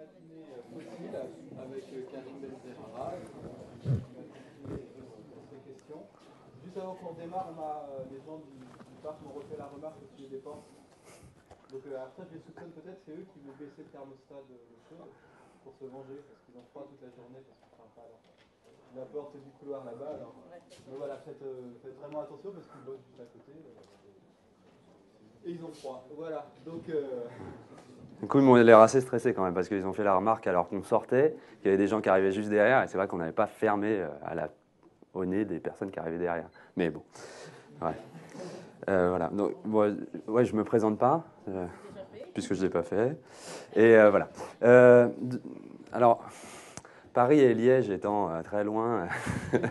matinée euh, avec euh, Juste avant qu'on démarre, euh, les gens du, parc m'ont refait la remarque sur les dépenses. Donc après, je les soupçonne peut-être, c'est eux qui vont baisser le thermostat pour se venger, parce qu'ils ont froid toute la journée, parce qu'ils ne pas La porte du couloir là-bas, alors. Donc voilà, faites, vraiment attention parce qu'ils bossent juste à côté et ils ont froid. Voilà. Donc, euh, Du coup, ils m'ont l'air assez stressés quand même parce qu'ils ont fait la remarque alors qu'on sortait, qu'il y avait des gens qui arrivaient juste derrière et c'est vrai qu'on n'avait pas fermé euh, à la... au nez des personnes qui arrivaient derrière. Mais bon, ouais. Euh, voilà. Donc, ouais, je me présente pas puisque je l'ai pas fait. Et voilà. alors. Paris et Liège étant euh, très loin,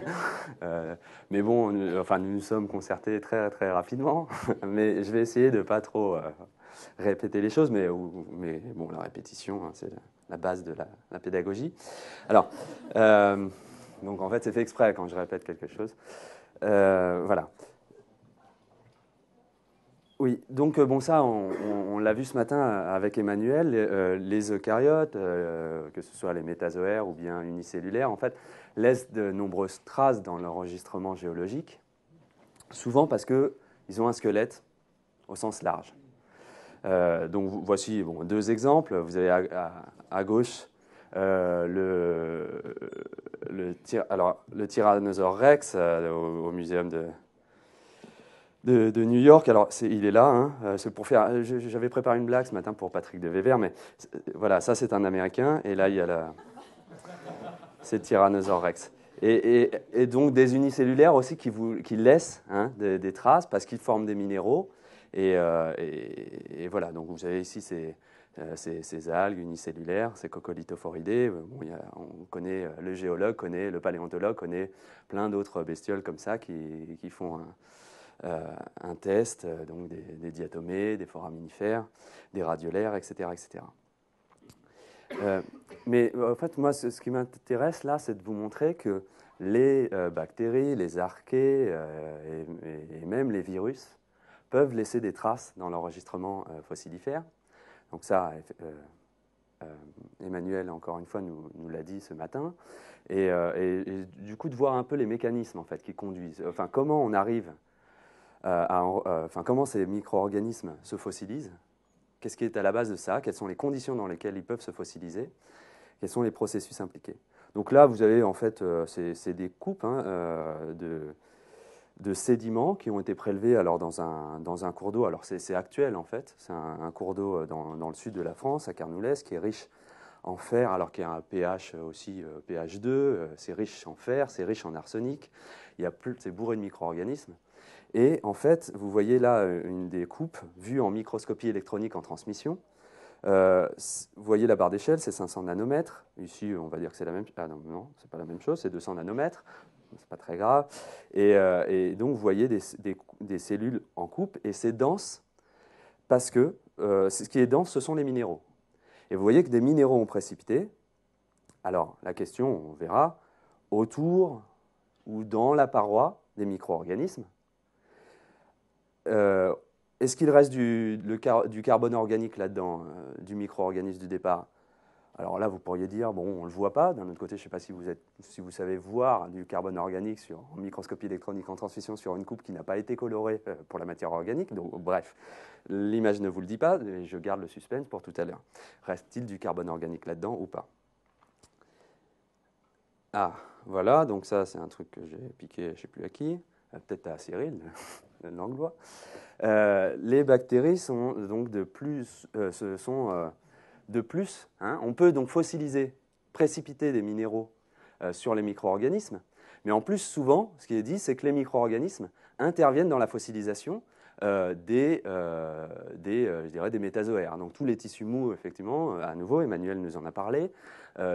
euh, mais bon, nous, enfin, nous nous sommes concertés très très rapidement. mais je vais essayer de pas trop euh, répéter les choses, mais, mais bon, la répétition, hein, c'est la base de la, la pédagogie. Alors, donc en fait, c'est fait exprès quand je répète quelque chose. voilà. Oui, donc euh, bon ça, on, l'a vu ce matin euh, avec Emmanuel, les euh, eucaryotes, que ce soit les métazoaires ou bien unicellulaires, en fait, laissent de nombreuses traces dans l'enregistrement géologique, souvent parce qu'ils ont un squelette au sens large. donc voici bon, deux exemples. Vous avez à, gauche le, le, tyrannosaure rex au, au, muséum de, de, New York. Alors, il est là. Hein. Euh, pour faire. J'avais préparé une blague ce matin pour Patrick de Wever, mais euh, voilà, ça c'est un Américain, et là il y a la. C'est Tyrannosaurus Rex. Et, donc des unicellulaires aussi qui, laissent hein, des, traces parce qu'ils forment des minéraux. Et, euh, voilà, donc vous avez ici ces, algues unicellulaires, ces coccolithophoridés. on connaît, le géologue connaît, le paléontologue connaît plein d'autres bestioles comme ça qui, qui font un, euh, un test, euh, donc des, diatomées, des foraminifères, des radiolaires, etc. etc. Euh, mais en fait, moi, ce, qui m'intéresse là, c'est de vous montrer que les bactéries, les archées et, et, même les virus peuvent laisser des traces dans l'enregistrement fossilifère. Donc ça, Emmanuel, encore une fois, nous, nous l'a dit ce matin. Et, et, du coup, de voir un peu les mécanismes en fait, qui conduisent, enfin, comment on arrive euh, euh, comment ces micro-organismes se fossilisent, qu'est-ce qui est à la base de ça, quelles sont les conditions dans lesquelles ils peuvent se fossiliser, quels sont les processus impliqués. Donc là, vous avez en fait, euh, c'est des coupes hein, de, sédiments qui ont été prélevés alors, dans, un, cours d'eau. Alors c'est actuel en fait, c'est un, cours d'eau dans, le sud de la France, à Carnoulès, qui est riche en fer, alors qu'il y a un pH aussi, pH 2, c'est riche en fer, c'est riche en arsenic, Il a c'est bourré de micro-organismes. Et en fait, vous voyez là euh, une des coupes vues en microscopie électronique en transmission. Euh, vous voyez la barre d'échelle, c'est 500 nanomètres. Ici, on va dire que c'est la même. Ah non, non, c'est pas la même chose, c'est 200 nanomètres. C'est pas très grave. Et, euh, donc, vous voyez des, cellules en coupe, et c'est dense parce que ce qui est dense, ce sont les minéraux. Et vous voyez que des minéraux ont précipité. Alors, la question, on verra, autour ou dans la paroi des micro-organismes. Euh, est-ce qu'il reste du, carbone organique là-dedans, euh, du micro-organisme du départ Alors là, vous pourriez dire, bon, on ne le voit pas. D'un autre côté, je ne sais pas si vous, êtes, si vous savez voir du carbone organique sur, en microscopie électronique en transmission sur une coupe qui n'a pas été colorée euh, pour la matière organique. Donc, bref, l'image ne vous le dit pas, je garde le suspense pour tout à l'heure. Reste-t-il du carbone organique là-dedans ou pas Ah, voilà, donc ça, c'est un truc que j'ai piqué, je ne sais plus à qui peut-être à Cyril Langlois, euh, les bactéries sont donc de plus, euh, sont euh, de plus. Hein. on peut donc fossiliser, précipiter des minéraux sur les micro-organismes, mais en plus souvent, ce qui est dit, c'est que les micro-organismes interviennent dans la fossilisation euh, des, euh, euh, dirais des métazoaires. Donc tous les tissus mous, effectivement, à nouveau, Emmanuel nous en a parlé,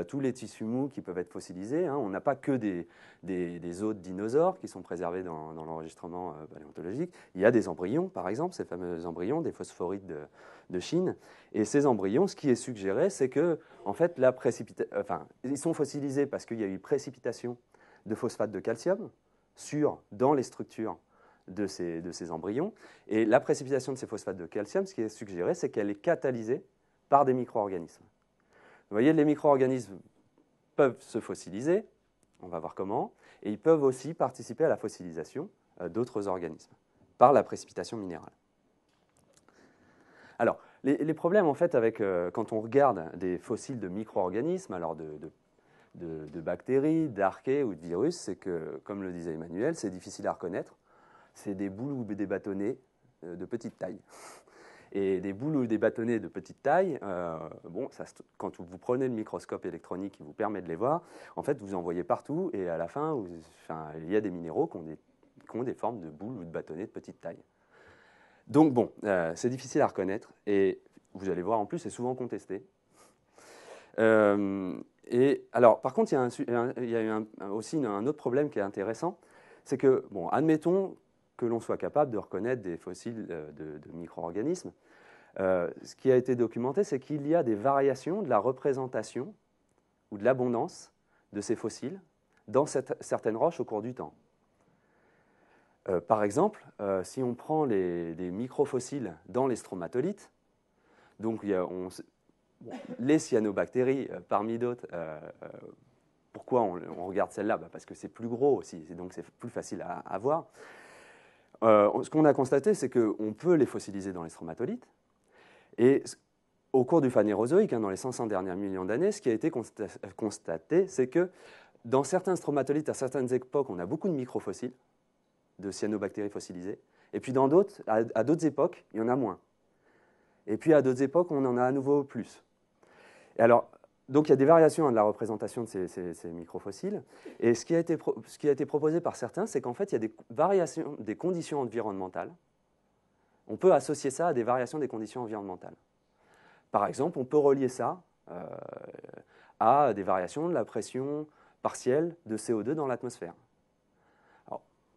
tous les tissus mous qui peuvent être fossilisés. Hein. on n'a pas que des, des, os de dinosaures qui sont préservés dans, l'enregistrement paléontologique. Il y a des embryons, par exemple, ces fameux embryons des phosphorites de, Chine. Et ces embryons, ce qui est suggéré, c'est que, en fait, la ils sont fossilisés parce qu'il y a eu précipitation de phosphate de calcium sur, dans les structures de ces, embryons. Et la précipitation de ces phosphates de calcium, ce qui est suggéré, c'est qu'elle est catalysée par des micro-organismes. Vous voyez, les micro-organismes peuvent se fossiliser, on va voir comment, et ils peuvent aussi participer à la fossilisation euh, d'autres organismes par la précipitation minérale. Alors, les, problèmes en fait avec euh, quand on regarde des fossiles de micro-organismes, alors de bactéries, d'archées ou de virus, c'est que, comme le disait Emmanuel, c'est difficile à reconnaître c'est des boules ou des bâtonnets euh, de petite taille. Et des boules ou des bâtonnets de petite taille, euh, bon, quand vous prenez le microscope électronique qui vous permet de les voir, en fait, vous en voyez partout et à la fin, il y a des minéraux qui ont des, formes de boules ou de bâtonnets de petite taille. Donc bon, euh, c'est difficile à reconnaître et vous allez voir en plus, c'est souvent contesté. et alors, par contre, il y a, aussi un autre problème qui est intéressant, c'est que, bon, admettons que l'on soit capable de reconnaître des fossiles euh, de, micro-organismes. Euh, ce qui a été documenté, c'est qu'il y a des variations de la représentation ou de l'abondance de ces fossiles dans certaines roches au cours du temps. Euh, par exemple, si on prend les, des microfossiles dans les stromatolites, donc les cyanobactéries, parmi d'autres, pourquoi on, regarde celle-là bah, Parce que c'est plus gros aussi, donc c'est plus facile à, à voir. Euh, ce qu'on a constaté, c'est qu'on peut les fossiliser dans les stromatolites. Et au cours du Phanérozoïque, hein, dans les 500 dernières millions d'années, ce qui a été constaté, c'est que dans certains stromatolites, à certaines époques, on a beaucoup de microfossiles, de cyanobactéries fossilisées. Et puis dans d'autres, à d'autres époques, il y en a moins. Et puis à d'autres époques, on en a à nouveau plus. Et alors, donc il y a des variations hein, de la représentation de ces, microfossiles. Et ce qui, a été ce qui, a été proposé par certains, c'est qu'en fait, il y a des variations des conditions environnementales. On peut associer ça à des variations des conditions environnementales. Par exemple, on peut relier ça euh, à des variations de la pression partielle de CO2 dans l'atmosphère.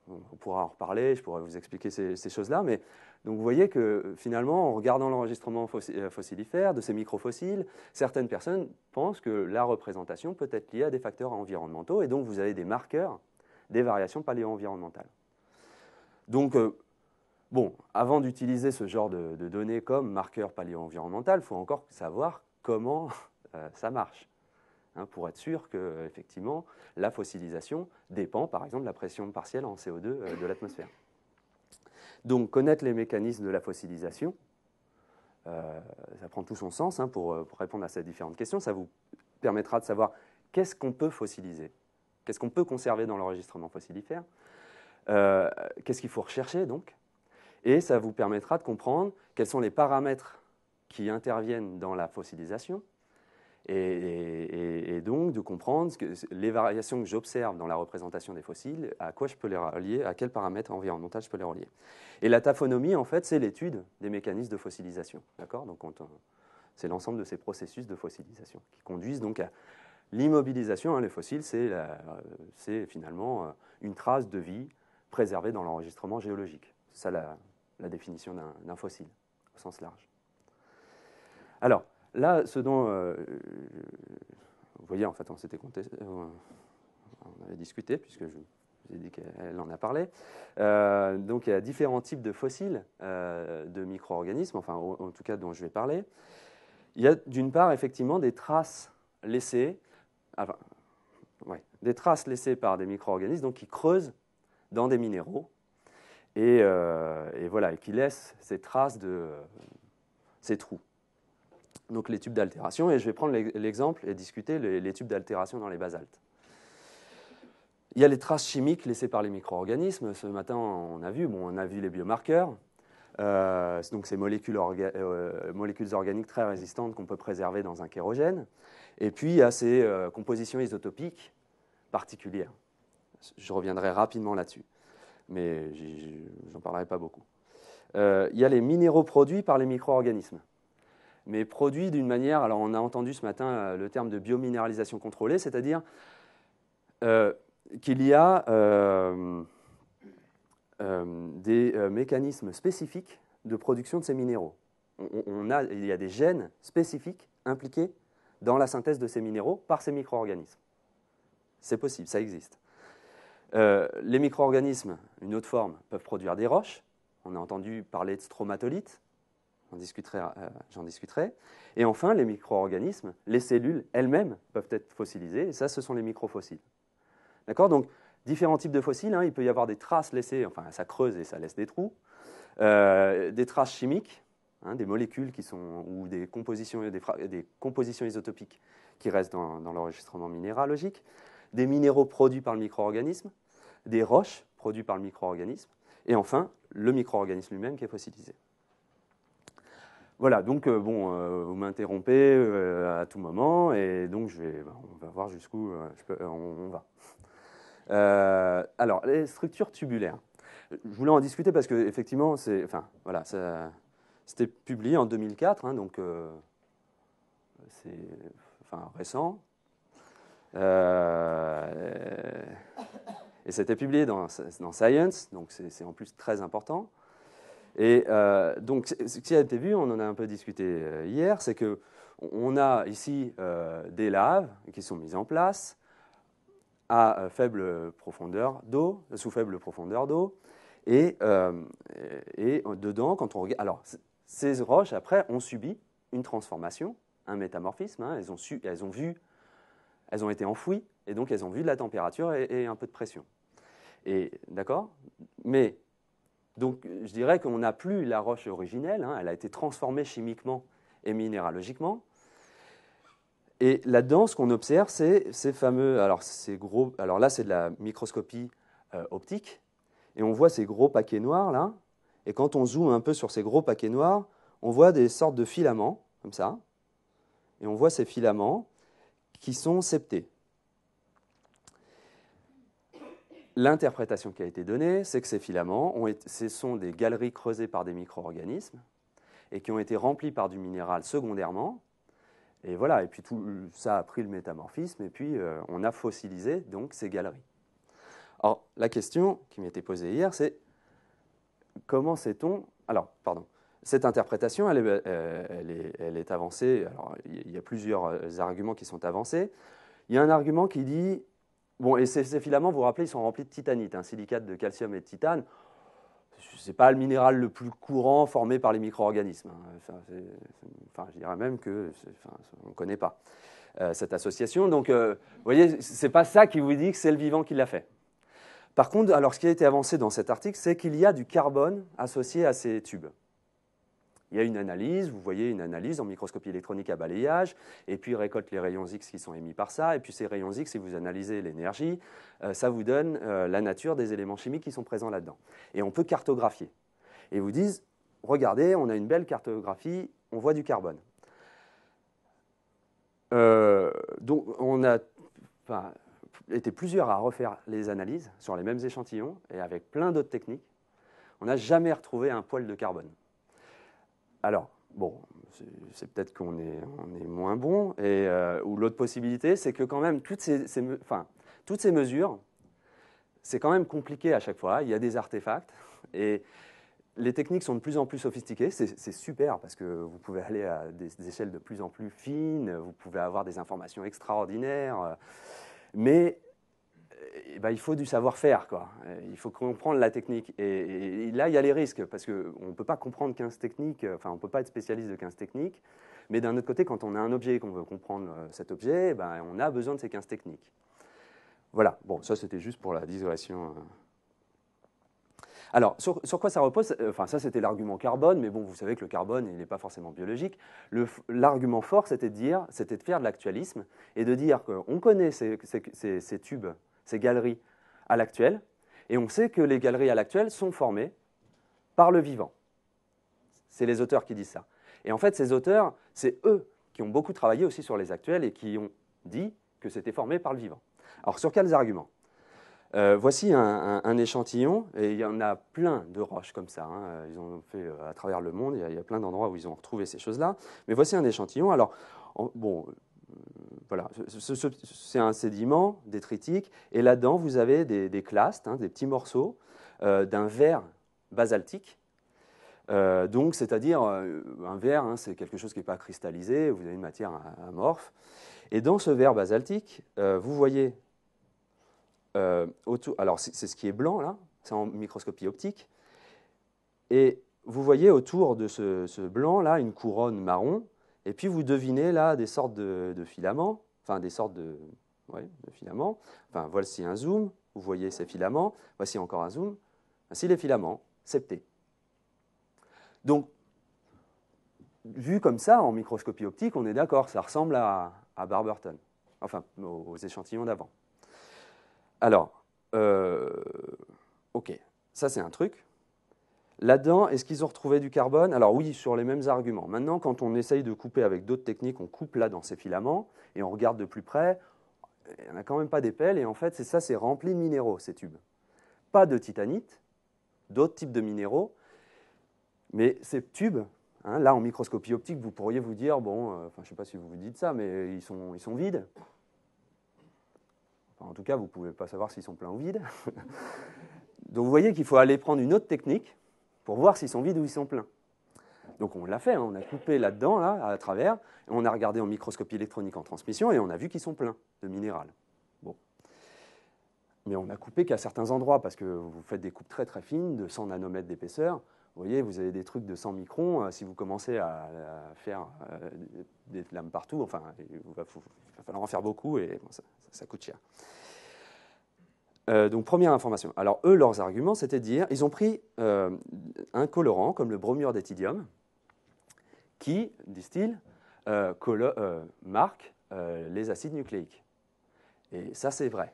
On pourra en reparler, je pourrais vous expliquer ces, ces choses-là, mais donc vous voyez que finalement, en regardant l'enregistrement euh, fossilifère de ces microfossiles, certaines personnes pensent que la représentation peut être liée à des facteurs environnementaux et donc vous avez des marqueurs des variations paléo-environnementales. Donc, euh, bon, avant d'utiliser ce genre de, données comme marqueur paléo-environnemental, il faut encore savoir comment euh, ça marche hein, pour être sûr que, effectivement, la fossilisation dépend, par exemple, de la pression partielle en CO2 de l'atmosphère. Donc connaître les mécanismes de la fossilisation, euh, ça prend tout son sens hein, euh, pour, répondre à ces différentes questions. Ça vous permettra de savoir qu'est-ce qu'on peut fossiliser, qu'est-ce qu'on peut conserver dans l'enregistrement fossilifère, euh, qu'est-ce qu'il faut rechercher donc, et ça vous permettra de comprendre quels sont les paramètres qui interviennent dans la fossilisation, et, donc de comprendre que les variations que j'observe dans la représentation des fossiles, à quoi je peux les relier, à quels paramètres environnementaux je peux les relier. Et la taphonomie, en fait, c'est l'étude des mécanismes de fossilisation. D'accord Donc, c'est l'ensemble de ces processus de fossilisation qui conduisent donc à l'immobilisation. Hein, les fossiles, c'est finalement euh, une trace de vie préservée dans l'enregistrement géologique. C'est ça la, la définition d'un fossile, au sens large. Alors, Là, ce dont, euh, vous voyez, en fait, on s'était euh, on avait discuté, puisque je vous ai dit qu'elle en a parlé. Euh, donc, il y a différents types de fossiles de micro-organismes, enfin, en tout cas, dont je vais parler. Il y a d'une part, effectivement, des traces laissées, enfin, des traces laissées par des micro-organismes, donc qui creusent dans des minéraux, et, voilà, et qui laissent ces traces de ces trous donc les tubes d'altération, et je vais prendre l'exemple et discuter les, tubes d'altération dans les basaltes. Il y a les traces chimiques laissées par les micro-organismes. Ce matin, on a vu, bon, on a vu les biomarqueurs, euh, donc ces molécules, euh, molécules, organiques très résistantes qu'on peut préserver dans un kérogène. Et puis, il y a ces euh, compositions isotopiques particulières. Je reviendrai rapidement là-dessus, mais n'en parlerai pas beaucoup. il y a les minéraux produits par les micro-organismes mais produit d'une manière, alors on a entendu ce matin euh, le terme de biominéralisation contrôlée, c'est-à-dire euh, qu'il y a euh, des mécanismes spécifiques de production de ces minéraux. a, il y a des gènes spécifiques impliqués dans la synthèse de ces minéraux par ces micro-organismes. C'est possible, ça existe. les micro-organismes, une autre forme, peuvent produire des roches. On a entendu parler de stromatolites, euh, j'en discuterai, Et enfin, les micro-organismes, les cellules elles-mêmes peuvent être fossilisées, et ça, ce sont les microfossiles. D'accord Donc, différents types de fossiles. Hein, il peut y avoir des traces laissées, enfin, ça creuse et ça laisse des trous, euh, des traces chimiques, hein, des molécules qui sont, ou des compositions, isotopiques qui restent dans, dans l'enregistrement minéralogique, des minéraux produits par le micro-organisme, des roches produites par le micro-organisme, et enfin, le micro-organisme lui-même qui est fossilisé. Voilà, donc euh, bon, euh, vous m'interrompez euh, à tout moment, et donc je vais, ben, on va voir jusqu'où on, va. alors, les structures tubulaires. Je voulais en discuter parce que effectivement, c'est, enfin, voilà, c'était publié en 2004, hein, donc c'est, récent. et c'était publié dans Science, donc c'est en plus très important. Et euh, donc, ce qui a été vu, on en a un peu discuté euh, hier, c'est que on a ici euh, des laves qui sont mises en place à faible profondeur d'eau, sous faible profondeur d'eau, et, et, dedans, quand on regarde, alors ces roches après ont subi une transformation, un métamorphisme. Hein. elles ont elles ont vu, elles ont été enfouies, et donc elles ont vu de la température et, un peu de pression. Et d'accord, mais donc je dirais qu'on n'a plus la roche originelle, hein, elle a été transformée chimiquement et minéralogiquement. Et là-dedans, ce qu'on observe, c'est ces fameux. Alors, ces gros, alors là, c'est de la microscopie euh, optique. Et on voit ces gros paquets noirs, là. Et quand on zoome un peu sur ces gros paquets noirs, on voit des sortes de filaments, comme ça. Et on voit ces filaments qui sont septés. L'interprétation qui a été donnée, c'est que ces filaments, ce sont des galeries creusées par des micro-organismes et qui ont été remplies par du minéral secondairement. Et voilà, et puis tout ça a pris le métamorphisme, et puis euh, on a fossilisé donc ces galeries. Alors la question qui m'était posée hier, c'est comment sait-on. Alors, pardon. Cette interprétation, euh, est, elle est avancée. Alors, il y a plusieurs euh, arguments qui sont avancés. Il y a un argument qui dit Bon, et ces, filaments, vous vous rappelez, ils sont remplis de titanite, un hein, silicate de calcium et de titane. Ce n'est pas le minéral le plus courant formé par les micro-organismes. Hein. je dirais même que on ne connaît pas euh, cette association. Donc, euh, vous voyez, ce n'est pas ça qui vous dit que c'est le vivant qui l'a fait. Par contre, alors ce qui a été avancé dans cet article, c'est qu'il y a du carbone associé à ces tubes. Il y a une analyse, vous voyez une analyse en microscopie électronique à balayage, et puis récolte les rayons X qui sont émis par ça, et puis ces rayons X, si vous analysez l'énergie, euh, ça vous donne euh, la nature des éléments chimiques qui sont présents là-dedans. Et on peut cartographier. Et vous disent, regardez, on a une belle cartographie, on voit du carbone. Euh, donc on a été plusieurs à refaire les analyses sur les mêmes échantillons et avec plein d'autres techniques. On n'a jamais retrouvé un poil de carbone. Alors, bon, c'est peut-être qu'on est, moins bon. Et, euh, ou l'autre possibilité, c'est que quand même, toutes ces, toutes ces mesures, c'est quand même compliqué à chaque fois. Il y a des artefacts. Et les techniques sont de plus en plus sophistiquées. C'est super parce que vous pouvez aller à des, des, échelles de plus en plus fines, vous pouvez avoir des informations extraordinaires. Euh, mais euh, eh ben, il faut du savoir-faire, quoi. Euh, il faut comprendre la technique. Et, là, il y a les risques, parce qu'on ne peut pas comprendre 15 techniques, euh, enfin, on peut pas être spécialiste de 15 techniques. Mais d'un autre côté, quand on a un objet et qu'on veut comprendre cet objet, eh ben, on a besoin de ces 15 techniques. Voilà, bon, ça c'était juste pour la désolation. Alors, sur, quoi ça repose Enfin, ça, c'était l'argument carbone, mais bon, vous savez que le carbone, il n'est pas forcément biologique. L'argument fort, c'était de dire, c'était de faire de l'actualisme et de dire qu'on connaît ces, ces, tubes ces galeries à l'actuel. Et on sait que les galeries à l'actuel sont formées par le vivant. C'est les auteurs qui disent ça. Et en fait, ces auteurs, c'est eux qui ont beaucoup travaillé aussi sur les actuels et qui ont dit que c'était formé par le vivant. Alors, sur quels arguments euh, voici un, échantillon, et il y en a plein de roches comme ça. Hein. Ils ont fait euh, à travers le monde, il y a, plein d'endroits où ils ont retrouvé ces choses-là. Mais voici un échantillon. Alors, bon, voilà, c'est un sédiment détritique, et là-dedans, vous avez des, clastes, hein, des petits morceaux euh, d'un verre basaltique. Euh, donc, c'est-à-dire, euh, un verre, hein, c'est quelque chose qui n'est pas cristallisé, vous avez une matière amorphe. Et dans ce verre basaltique, vous voyez, autour, alors c'est ce qui est blanc là, c'est en microscopie optique, et vous voyez autour de ce blanc là une couronne marron et puis vous devinez là des sortes de, filaments, enfin des sortes de, filaments. Enfin, voici un zoom, vous voyez ces filaments, voici encore un zoom, voici les filaments, septés. Donc, vu comme ça, en microscopie optique, on est d'accord, ça ressemble à, à Barberton, enfin aux, échantillons d'avant. Alors, euh, ok, ça c'est un truc. Là-dedans, est-ce qu'ils ont retrouvé du carbone Alors oui, sur les mêmes arguments. Maintenant, quand on essaye de couper avec d'autres techniques, on coupe là dans ces filaments et on regarde de plus près, il n'y en a quand même pas des et en fait, c'est ça, c'est rempli de minéraux, ces tubes. Pas de titanite, d'autres types de minéraux, mais ces tubes, hein, là en microscopie optique, vous pourriez vous dire, bon, euh, je ne sais pas si vous vous dites ça, mais ils sont, ils sont vides. en tout cas, vous ne pouvez pas savoir s'ils sont pleins ou vides. Donc vous voyez qu'il faut aller prendre une autre technique pour voir s'ils sont vides ou ils sont pleins. Donc on l'a fait, hein. on a coupé là-dedans, là, à travers, on a regardé en microscopie électronique en transmission et on a vu qu'ils sont pleins de minéral. Bon. Mais on a coupé qu'à certains endroits, parce que vous faites des coupes très très fines, de 100 nanomètres d'épaisseur. Vous voyez, vous avez des trucs de 100 microns. Euh, si vous commencez à, faire euh, des lames partout, enfin, il va, falloir en faire beaucoup et ça, ça, coûte cher. Euh, donc première information. Alors eux, leurs arguments, c'était de dire, ils ont pris euh, un colorant comme le bromure d'étidium, qui, disent-ils, euh, marque les acides nucléiques. Et ça, c'est vrai.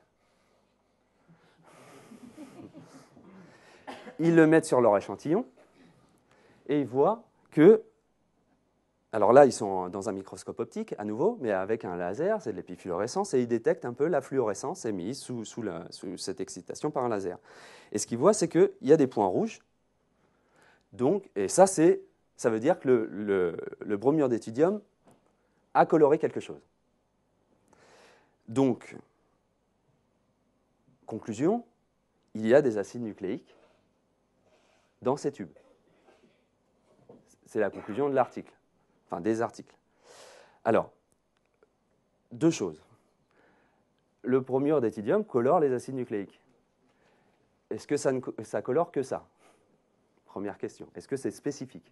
Ils le mettent sur leur échantillon et ils voient que alors là, ils sont dans un microscope optique, à nouveau, mais avec un laser, c'est de l'épifluorescence, et ils détectent un peu la fluorescence émise sous, cette excitation par un laser. Et ce qu'ils voient, c'est qu'il y a des points rouges. Donc, et ça, c'est, ça veut dire que le, le bromure d'étudium a coloré quelque chose. Donc, conclusion, il y a des acides nucléiques dans ces tubes. C'est la conclusion de l'article enfin des articles. Alors, deux choses. Le bromure d'étidium colore les acides nucléiques. Est-ce que ça, ne, colore que ça Première question. Est-ce que c'est spécifique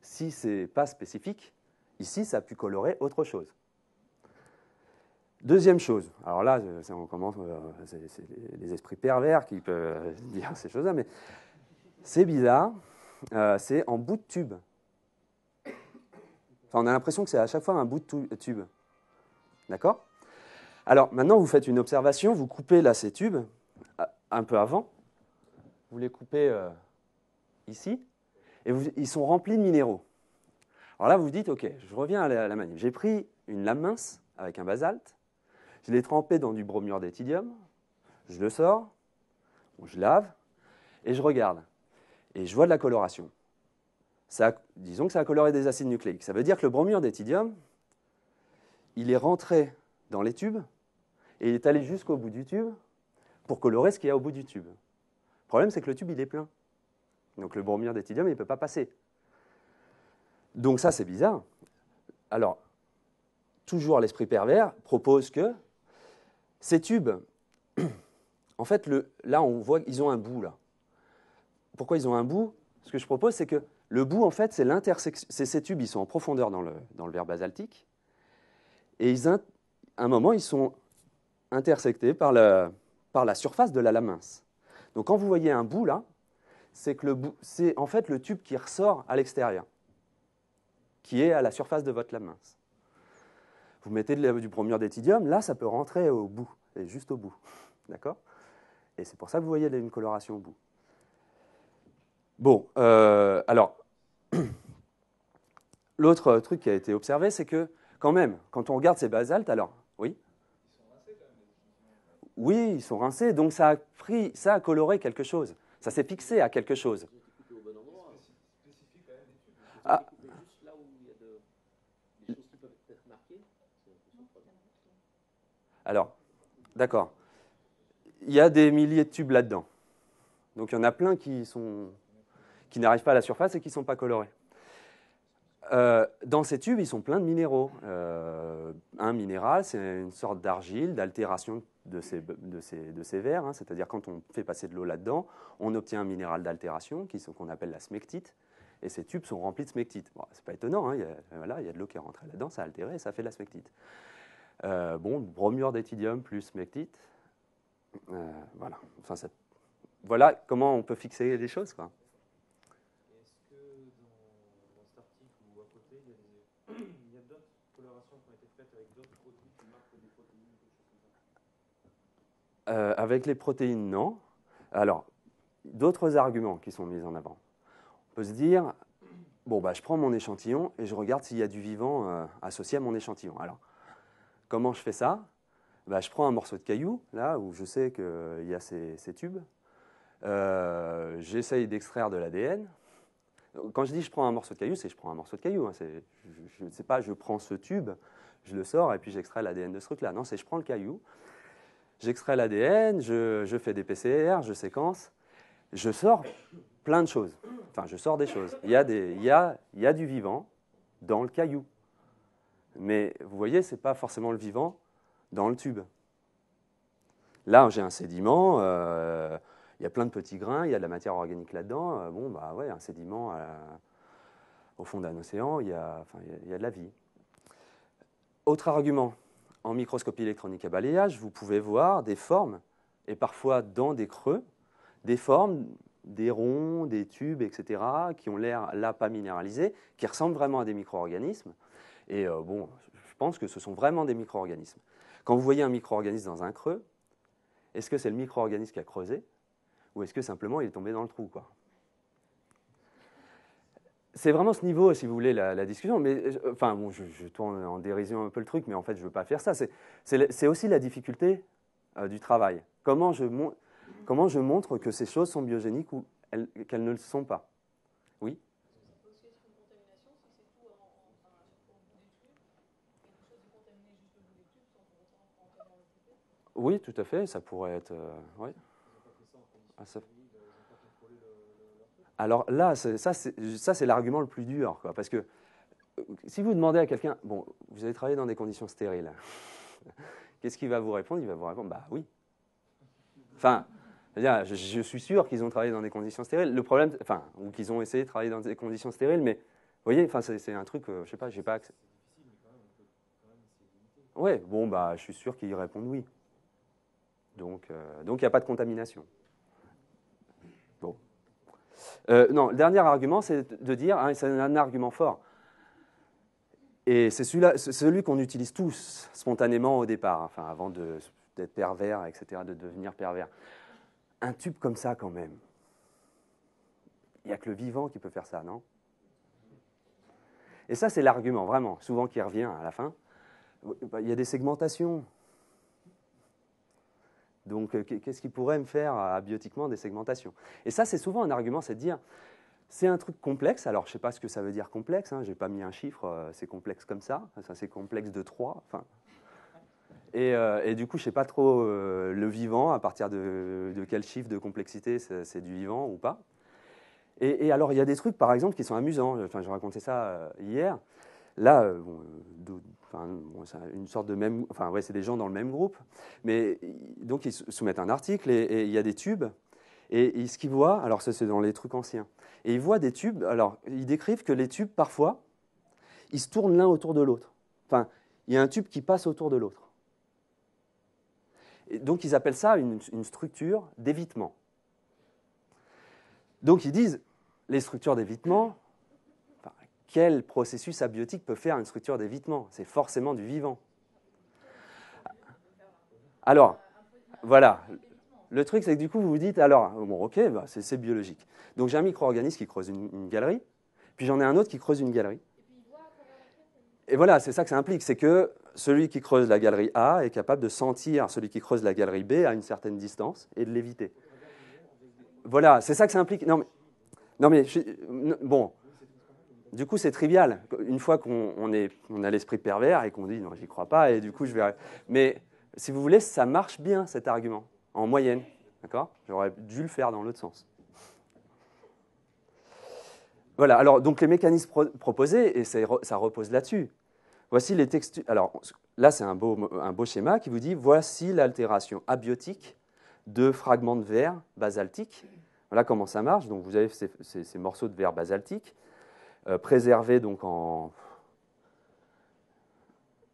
Si c'est pas spécifique, ici, ça a pu colorer autre chose. Deuxième chose, alors là, euh, on commence, euh, c'est les esprits pervers qui peuvent dire ces choses-là, mais c'est bizarre, euh, c'est en bout de tube on a l'impression que c'est à chaque fois un bout de tube. D'accord Alors, maintenant, vous faites une observation, vous coupez là ces tubes, euh, un peu avant, vous les coupez euh, ici, et ils sont remplis de minéraux. Alors là, vous vous dites, OK, je reviens à la, à J'ai pris une lame mince avec un basalte, je l'ai trempé dans du bromure d'éthidium, je le sors, je lave, et je regarde. Et je vois de la coloration disons que ça a coloré des acides nucléiques. Ça veut dire que le bromure d'éthidium, il est rentré dans les tubes et il est allé jusqu'au bout du tube pour colorer ce qu'il y a au bout du tube. Le problème, c'est que le tube, il est plein. Donc le bromure d'éthidium, il ne peut pas passer. Donc ça, c'est bizarre. Alors, toujours l'esprit pervers propose que ces tubes, en fait, le, là, on voit qu'ils ont un bout, là. Pourquoi ils ont un bout Ce que je propose, c'est que le bout, en fait, c'est l'intersection. Ces tubes, ils sont en profondeur dans le, dans verre basaltique. Et à un moment, ils sont intersectés par, la surface de la lame mince. Donc, quand vous voyez un bout là, c'est que le c'est en fait le tube qui ressort à l'extérieur, qui est à la surface de votre lame mince. Vous mettez du bromure d'étidium, là, ça peut rentrer au bout, et juste au bout. D'accord Et c'est pour ça que vous voyez une coloration au bout. Bon, euh, alors, l'autre truc qui a été observé, c'est que quand même, quand on regarde ces basaltes, alors, oui Oui, ils sont rincés, donc ça a, pris, ça a coloré quelque chose, ça s'est fixé à quelque chose. Ah. Alors, d'accord. Il y a des milliers de tubes là-dedans. Donc il y en a plein qui sont qui n'arrivent pas à la surface et qui ne sont pas colorés. Euh, dans ces tubes, ils sont pleins de minéraux. Euh, un minéral, c'est une sorte d'argile, d'altération de ces, de, ces, de ces verres. Hein. C'est-à-dire, quand on fait passer de l'eau là-dedans, on obtient un minéral d'altération qu'on appelle la smectite. Et ces tubes sont remplis de smectite. Ce c'est pas étonnant, hein, il, y a, voilà, il y a de l'eau qui est rentrée là-dedans, ça a altéré et ça fait de la smectite. Euh, bon, bromure d'éthidium plus smectite. voilà. Enfin, voilà comment on peut fixer les choses. Quoi. Euh, avec les protéines, non. Alors, d'autres arguments qui sont mis en avant. On peut se dire, bon, bah, je prends mon échantillon et je regarde s'il y a du vivant euh, associé à mon échantillon. Alors, comment je fais ça bah, Je prends un morceau de caillou, là où je sais qu'il euh, y a ces, tubes. J'essaye d'extraire de l'ADN. Quand je dis je prends un morceau de caillou, c'est je prends un morceau de caillou. Hein, je ne sais pas, je prends ce tube, je le sors et puis j'extrais l'ADN de ce truc-là. Non, c'est je prends le caillou J'extrais l'ADN, je, fais des PCR, je séquence, je sors plein de choses. Enfin, je sors des choses. Il y a, du vivant dans le caillou. Mais vous voyez, ce n'est pas forcément le vivant dans le tube. Là, j'ai un sédiment, euh, il y a plein de petits grains, il y a de la matière organique là-dedans. Euh, bon, bah ouais, un sédiment euh, au fond d'un océan, il il y a de la vie. Autre argument, en microscopie électronique à balayage, vous pouvez voir des formes, et parfois dans des creux, des formes, des ronds, des tubes, etc., qui ont l'air là pas minéralisés, qui ressemblent vraiment à des micro-organismes. Et euh, bon, je pense que ce sont vraiment des micro-organismes. Quand vous voyez un micro-organisme dans un creux, est-ce que c'est le micro-organisme qui a creusé ou est-ce que simplement il est tombé dans le trou quoi c'est vraiment ce niveau, si vous voulez, la, discussion. Mais euh, enfin, je, tourne en dérision un peu le truc, mais en fait, je ne veux pas faire ça. C'est aussi la difficulté euh, du travail. Comment je, montre que ces choses sont biogéniques ou qu'elles ne le sont pas Oui Oui, tout à fait. Ça pourrait être. Euh, ah, ça... Alors là, ça, c'est l'argument le plus dur, quoi, parce que euh, si vous demandez à quelqu'un, bon, vous avez travaillé dans des conditions stériles, qu'est-ce qu'il va vous répondre Il va vous répondre, bah oui. Enfin, je, suis sûr qu'ils ont travaillé dans des conditions stériles. Le problème, enfin, ou qu'ils ont essayé de travailler dans des conditions stériles, mais vous voyez, enfin, c'est un truc, euh, je sais pas, j'ai pas accès. Ouais, bon, bah, je suis sûr qu'ils répondent oui. Donc, euh, donc, il n'y a pas de contamination. Euh, non, le dernier argument, c'est de dire, hein, c'est un argument fort. Et c'est celui, qu'on utilise tous spontanément au départ, enfin, avant d'être pervers, etc., de devenir pervers. Un tube comme ça, quand même. Il n'y a que le vivant qui peut faire ça, non Et ça, c'est l'argument, vraiment, souvent qui revient à la fin. Il y a des segmentations. Donc, euh, qu'est-ce qui pourrait me faire euh, abiotiquement des segmentations Et ça, c'est souvent un argument, c'est de dire, c'est un truc complexe. Alors, je ne sais pas ce que ça veut dire complexe. Hein, je n'ai pas mis un chiffre. Euh, c'est complexe comme ça. Ça, c'est complexe de 3. et, du coup, je ne sais pas trop le vivant, à partir de, quel chiffre de complexité c'est du vivant ou pas. Et, alors, il y a des trucs, par exemple, qui sont amusants. Enfin, je racontais ça hier. Là, bon, une sorte même, c'est des gens dans le même groupe, mais donc ils soumettent un article et, il y a des tubes. Et, ce qu'ils voient, alors ça c'est dans les trucs anciens, et ils voient des tubes. Alors ils décrivent que les tubes parfois, ils se tournent l'un autour de l'autre. Enfin, il y a un tube qui passe autour de l'autre. Donc ils appellent ça une structure d'évitement. Donc ils disent les structures d'évitement, quel processus abiotique peut faire une structure d'évitement C'est forcément du vivant. Alors, voilà. Le truc, c'est que du coup, vous vous dites, alors, bon, ok, bah, c'est biologique. Donc j'ai un micro-organisme qui creuse une, galerie, puis j'en ai un autre qui creuse une galerie. Et voilà, c'est ça que ça implique, c'est que celui qui creuse la galerie A est capable de sentir celui qui creuse la galerie B à une certaine distance et de l'éviter. Voilà, c'est ça que ça implique. Non mais, non mais bon, du coup, c'est trivial. Une fois qu'on a l'esprit pervers et qu'on dit non, j'y crois pas, et du coup, je vais. Mais si vous voulez, ça marche bien cet argument, en moyenne. D'accord J'aurais dû le faire dans l'autre sens. Voilà, alors donc les mécanismes proposés, et ça, repose là-dessus. Voici les Alors là, c'est un beau, schéma qui vous dit voici l'altération abiotique de fragments de verre basaltique. Voilà comment ça marche. Donc vous avez ces, ces morceaux de verre basaltique euh, préserver donc en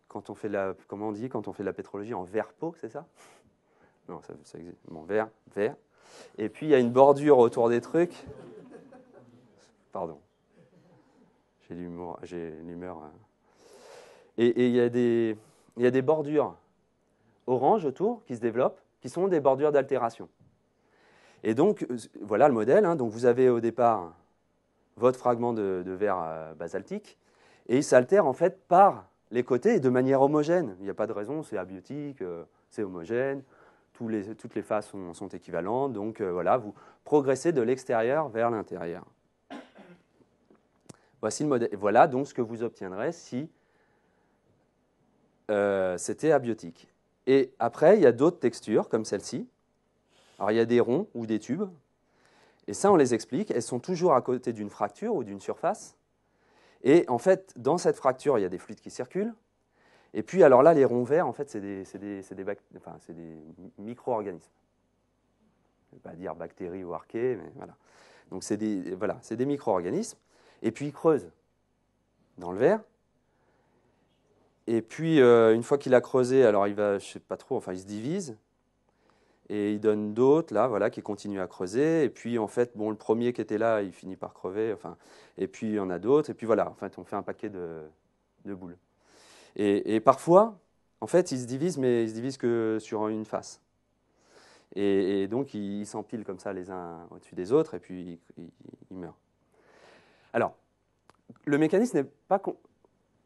quand on fait la comment on dit quand on fait la pétrologie en verre peau, c'est ça Non, ça, ça existe. Bon, verre, verre. Et puis il y a une bordure autour des trucs. Pardon. J'ai l'humour, j'ai l'humeur. Hein. Et, il, y a des, il y a des bordures orange autour qui se développent, qui sont des bordures d'altération. Et donc, euh, voilà le modèle. Hein. Donc, vous avez au départ votre fragment de, verre euh, basaltique, et il s'altère en fait par les côtés de manière homogène. Il n'y a pas de raison, c'est abiotique, euh, c'est homogène, toutes les faces sont, équivalentes, donc euh, voilà, vous progressez de l'extérieur vers l'intérieur. Voici le modèle. Voilà donc ce que vous obtiendrez si c'était abiotique. Et après, il y a d'autres textures comme celle-ci. Alors il y a des ronds ou des tubes, et ça, on les explique, elles sont toujours à côté d'une fracture ou d'une surface. Et en fait, dans cette fracture, il y a des fluides qui circulent. Et puis, alors là, les ronds verts, en fait, c'est des, micro-organismes. Je ne vais pas dire bactéries ou archées, mais voilà. Donc, c'est des, voilà, des micro-organismes. Et puis, ils creusent dans le verre. Et puis, euh, une fois qu'il a creusé, alors il va, je sais pas trop, enfin, il se divise. Et il donne d'autres, là, voilà, qui continuent à creuser. Et puis, en fait, bon, le premier qui était là, il finit par crever. Enfin, et puis, il y en a d'autres. Et puis, voilà, en fait, on fait un paquet de, boules. Et, parfois, en fait, ils se divisent, mais ils se divisent que sur une face. Et, donc, ils s'empilent comme ça les uns au-dessus des autres, et puis ils, meurent. Alors, le mécanisme n'est pas...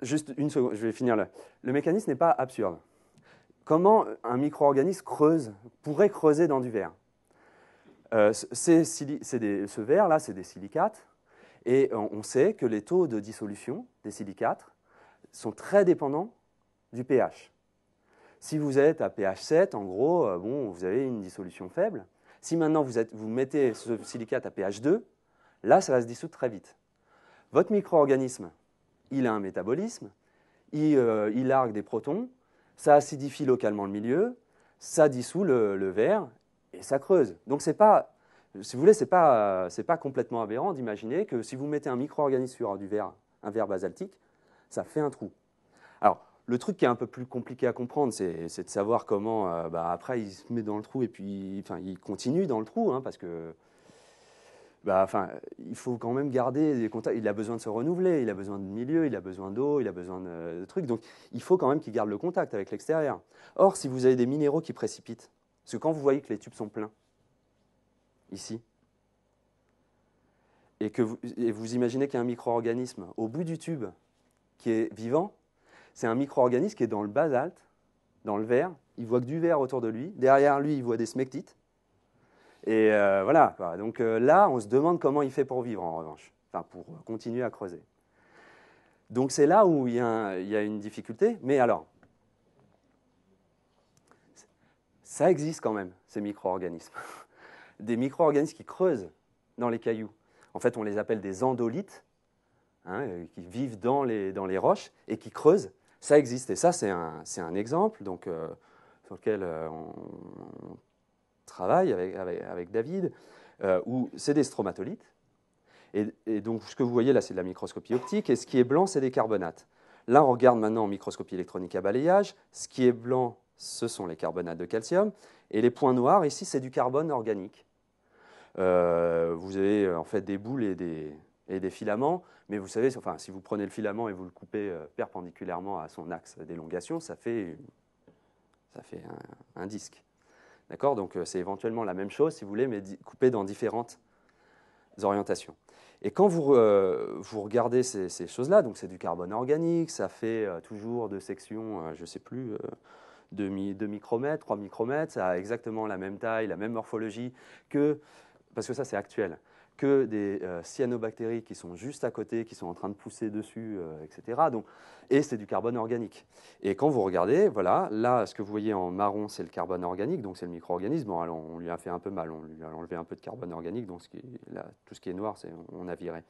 Juste une seconde, je vais finir là. Le mécanisme n'est pas absurde comment un micro-organisme creuse, pourrait creuser dans du verre. Euh, ce verre-là, c'est des silicates, et on sait que les taux de dissolution des silicates sont très dépendants du pH. Si vous êtes à pH 7, en gros, euh, bon, vous avez une dissolution faible. Si maintenant vous, mettez ce silicate à pH 2, là, ça va se dissoudre très vite. Votre micro-organisme, il a un métabolisme, il, euh, il largue des protons, ça acidifie localement le milieu, ça dissout le, verre et ça creuse. Donc c'est pas, si vous voulez, c'est pas, c'est pas complètement aberrant d'imaginer que si vous mettez un micro-organisme sur du verre, un verre basaltique, ça fait un trou. Alors le truc qui est un peu plus compliqué à comprendre, c'est, de savoir comment, euh, bah, après, il se met dans le trou et puis, enfin, il continue dans le trou, hein, parce que bah, enfin, il faut quand même garder des contacts. Il a besoin de se renouveler, il a besoin de milieu, il a besoin d'eau, il a besoin de, trucs. Donc, il faut quand même qu'il garde le contact avec l'extérieur. Or, si vous avez des minéraux qui précipitent, parce que quand vous voyez que les tubes sont pleins, ici, et que vous, et vous imaginez qu'il y a un micro-organisme au bout du tube qui est vivant, c'est un micro-organisme qui est dans le basalte, dans le verre, il voit que du verre autour de lui, derrière lui, il voit des smectites, et euh, voilà. Donc euh, là, on se demande comment il fait pour vivre, en revanche, enfin, pour euh, continuer à creuser. Donc c'est là où il y, a une difficulté. Mais alors, ça existe quand même, ces micro-organismes. Des micro-organismes qui creusent dans les cailloux. En fait, on les appelle des endolithes, hein, qui vivent dans les, dans les roches et qui creusent. Ça existe. Et ça, c'est un, exemple donc, sur lequel on travail avec, David, euh, où c'est des stromatolites. Et, donc, ce que vous voyez là, c'est de la microscopie optique, et ce qui est blanc, c'est des carbonates. Là, on regarde maintenant en microscopie électronique à balayage. Ce qui est blanc, ce sont les carbonates de calcium. Et les points noirs, ici, c'est du carbone organique. Euh, vous avez en fait des boules et des, et des filaments, mais vous savez, enfin, si vous prenez le filament et vous le coupez euh, perpendiculairement à son axe d'élongation, ça fait, ça fait un disque. Donc euh, c'est éventuellement la même chose, si vous voulez, mais coupée dans différentes orientations. Et quand vous, euh, regardez ces, choses-là, donc c'est du carbone organique, ça fait euh, toujours deux sections, je ne sais plus, 2, micromètres, 3 micromètres, ça a exactement la même taille, la même morphologie que... Parce que ça, c'est actuel que des euh, cyanobactéries qui sont juste à côté, qui sont en train de pousser dessus, euh, etc. Donc, et c'est du carbone organique. Et quand vous regardez, voilà, là, ce que vous voyez en marron, c'est le carbone organique, donc c'est le micro-organisme. alors, on lui a fait un peu mal, on lui a enlevé un peu de carbone organique, donc ce tout ce qui est noir, c'est, on a viré.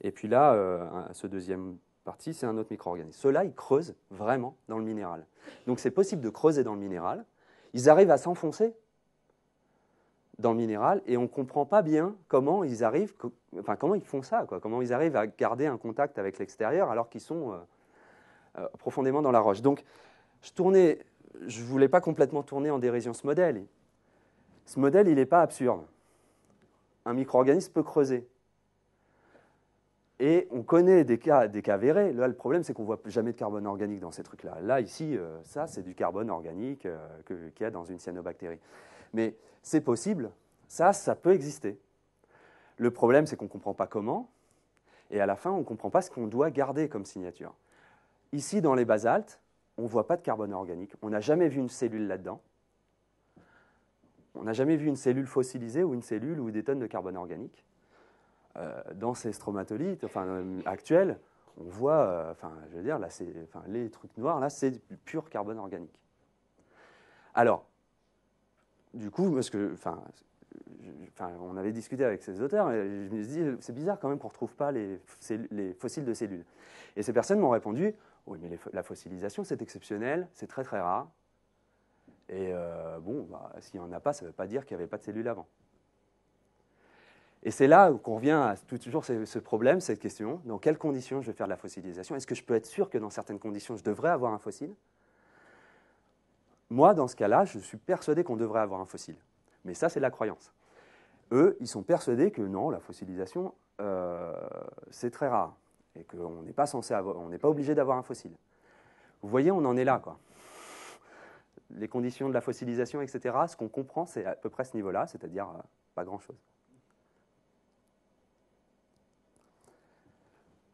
Et puis là, euh, ce deuxième partie, c'est un autre micro-organisme. Ceux-là, ils creusent vraiment dans le minéral. Donc c'est possible de creuser dans le minéral. Ils arrivent à s'enfoncer dans le minéral et on ne comprend pas bien comment ils arrivent, enfin comment ils font ça, quoi, comment ils arrivent à garder un contact avec l'extérieur alors qu'ils sont euh, euh, profondément dans la roche. Donc je tournais, je voulais pas complètement tourner en dérision ce modèle. Ce modèle, il n'est pas absurde. Un micro-organisme peut creuser. Et on connaît des cas, des avérés. Là, le problème, c'est qu'on ne voit jamais de carbone organique dans ces trucs-là. Là, ici, euh, ça, c'est du carbone organique qu'il y a dans une cyanobactérie. Mais c'est possible, ça, ça peut exister. Le problème, c'est qu'on ne comprend pas comment, et à la fin, on ne comprend pas ce qu'on doit garder comme signature. Ici, dans les basaltes, on ne voit pas de carbone organique, on n'a jamais vu une cellule là-dedans, on n'a jamais vu une cellule fossilisée ou une cellule ou des tonnes de carbone organique. Euh, dans ces stromatolites enfin, euh, actuels, on voit, euh, enfin, je veux dire, là, les trucs noirs, là, c'est du pur carbone organique. Alors, du coup, parce que, enfin, on avait discuté avec ces auteurs, et je me suis dit, c'est bizarre quand même qu'on ne retrouve pas les, fossiles de cellules. Et ces personnes m'ont répondu, oui, mais la fossilisation, c'est exceptionnel, c'est très très rare. Et euh, bon, bah, s'il n'y en a pas, ça ne veut pas dire qu'il n'y avait pas de cellules avant. Et c'est là qu'on revient à tout, toujours ce, ce, problème, cette question, dans quelles conditions je vais faire de la fossilisation Est-ce que je peux être sûr que dans certaines conditions, je devrais avoir un fossile moi, dans ce cas-là, je suis persuadé qu'on devrait avoir un fossile. Mais ça, c'est de la croyance. Eux, ils sont persuadés que non, la fossilisation, euh, c'est très rare. Et qu'on n'est pas pas obligé d'avoir un fossile. Vous voyez, on en est là, quoi. Les conditions de la fossilisation, etc., ce qu'on comprend, c'est à peu près ce niveau-là, c'est-à-dire euh, pas grand-chose.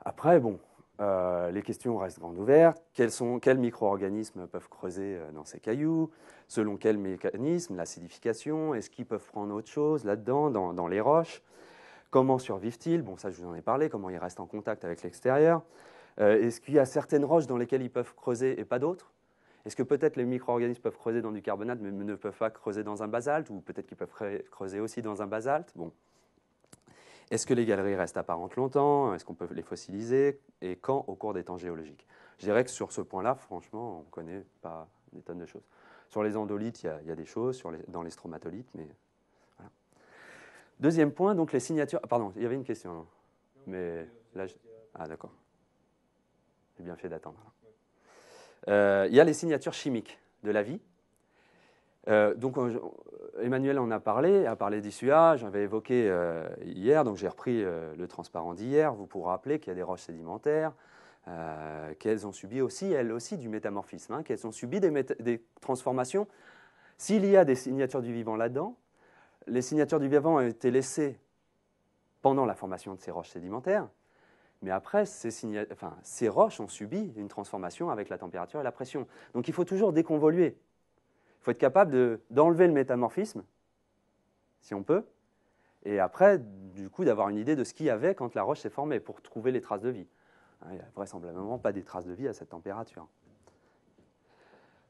Après, bon, euh, les questions restent grandes ouvertes. Quels, sont, micro-organismes peuvent creuser euh, dans ces cailloux Selon quels mécanisme L'acidification Est-ce qu'ils peuvent prendre autre chose là-dedans, dans, les roches Comment survivent-ils Bon, ça, je vous en ai parlé. Comment ils restent en contact avec l'extérieur euh, Est-ce qu'il y a certaines roches dans lesquelles ils peuvent creuser et pas d'autres Est-ce que peut-être les micro-organismes peuvent creuser dans du carbonate mais ne peuvent pas creuser dans un basalte Ou peut-être qu'ils peuvent creuser aussi dans un basalte est-ce que les galeries restent apparentes longtemps Est-ce qu'on peut les fossiliser Et quand au cours des temps géologiques Je dirais que sur ce point-là, franchement, on ne connaît pas des tonnes de choses. Sur les endolithes, il y, a des choses, dans les stromatolithes, mais voilà. Deuxième point, donc les signatures. Ah, pardon, il y avait une question. mais là, ah d'accord. J'ai bien fait d'attendre. Euh, il y a les signatures chimiques de la vie euh, donc euh, Emmanuel en a parlé, a parlé d'issuage. j'avais évoqué euh, hier, donc j'ai repris le transparent d'hier. Vous pourrez rappeler qu'il y a des roches sédimentaires, qu'elles ont subi aussi, elles aussi, du métamorphisme, hein, qu'elles ont subi des, transformations. S'il y a des signatures du vivant là-dedans, les signatures du vivant ont été laissées pendant la formation de ces roches sédimentaires, mais après, ces roches ont subi une transformation avec la température et la pression. Donc il faut toujours déconvoluer faut être capable d'enlever le métamorphisme, si on peut, et après, du coup, d'avoir une idée de ce qu'il y avait quand la roche s'est formée pour trouver les traces de vie. Hein, il n'y a vraisemblablement pas des traces de vie à cette température.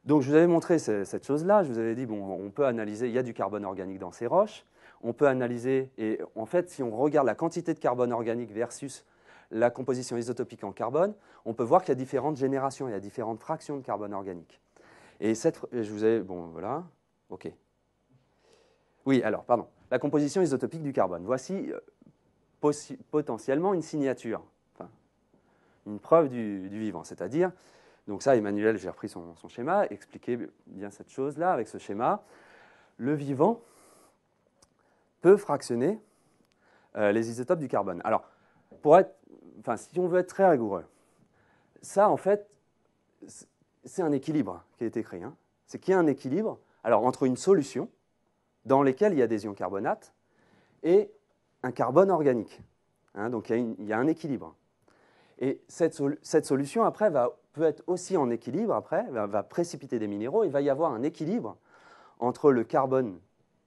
Donc, je vous avais montré cette chose-là. Je vous avais dit, bon, on peut analyser, il y a du carbone organique dans ces roches. On peut analyser, et en fait, si on regarde la quantité de carbone organique versus la composition isotopique en carbone, on peut voir qu'il y a différentes générations, il y a différentes fractions de carbone organique. Et cette, je vous ai bon, voilà, ok. Oui, alors, pardon. La composition isotopique du carbone. Voici euh, potentiellement une signature, une preuve du, vivant, c'est-à-dire donc ça, Emmanuel, j'ai repris son, schéma, expliqué bien cette chose-là avec ce schéma. Le vivant peut fractionner euh, les isotopes du carbone. Alors, pour être, enfin, si on veut être très rigoureux, ça, en fait, c'est un équilibre qui a été créé. Hein. C'est qu'il y a un équilibre alors, entre une solution dans laquelle il y a des ions carbonates et un carbone organique. Hein. donc, il y, a un équilibre. Et cette, solution, après, peut être aussi en équilibre, après, va, précipiter des minéraux. Il va y avoir un équilibre entre le carbone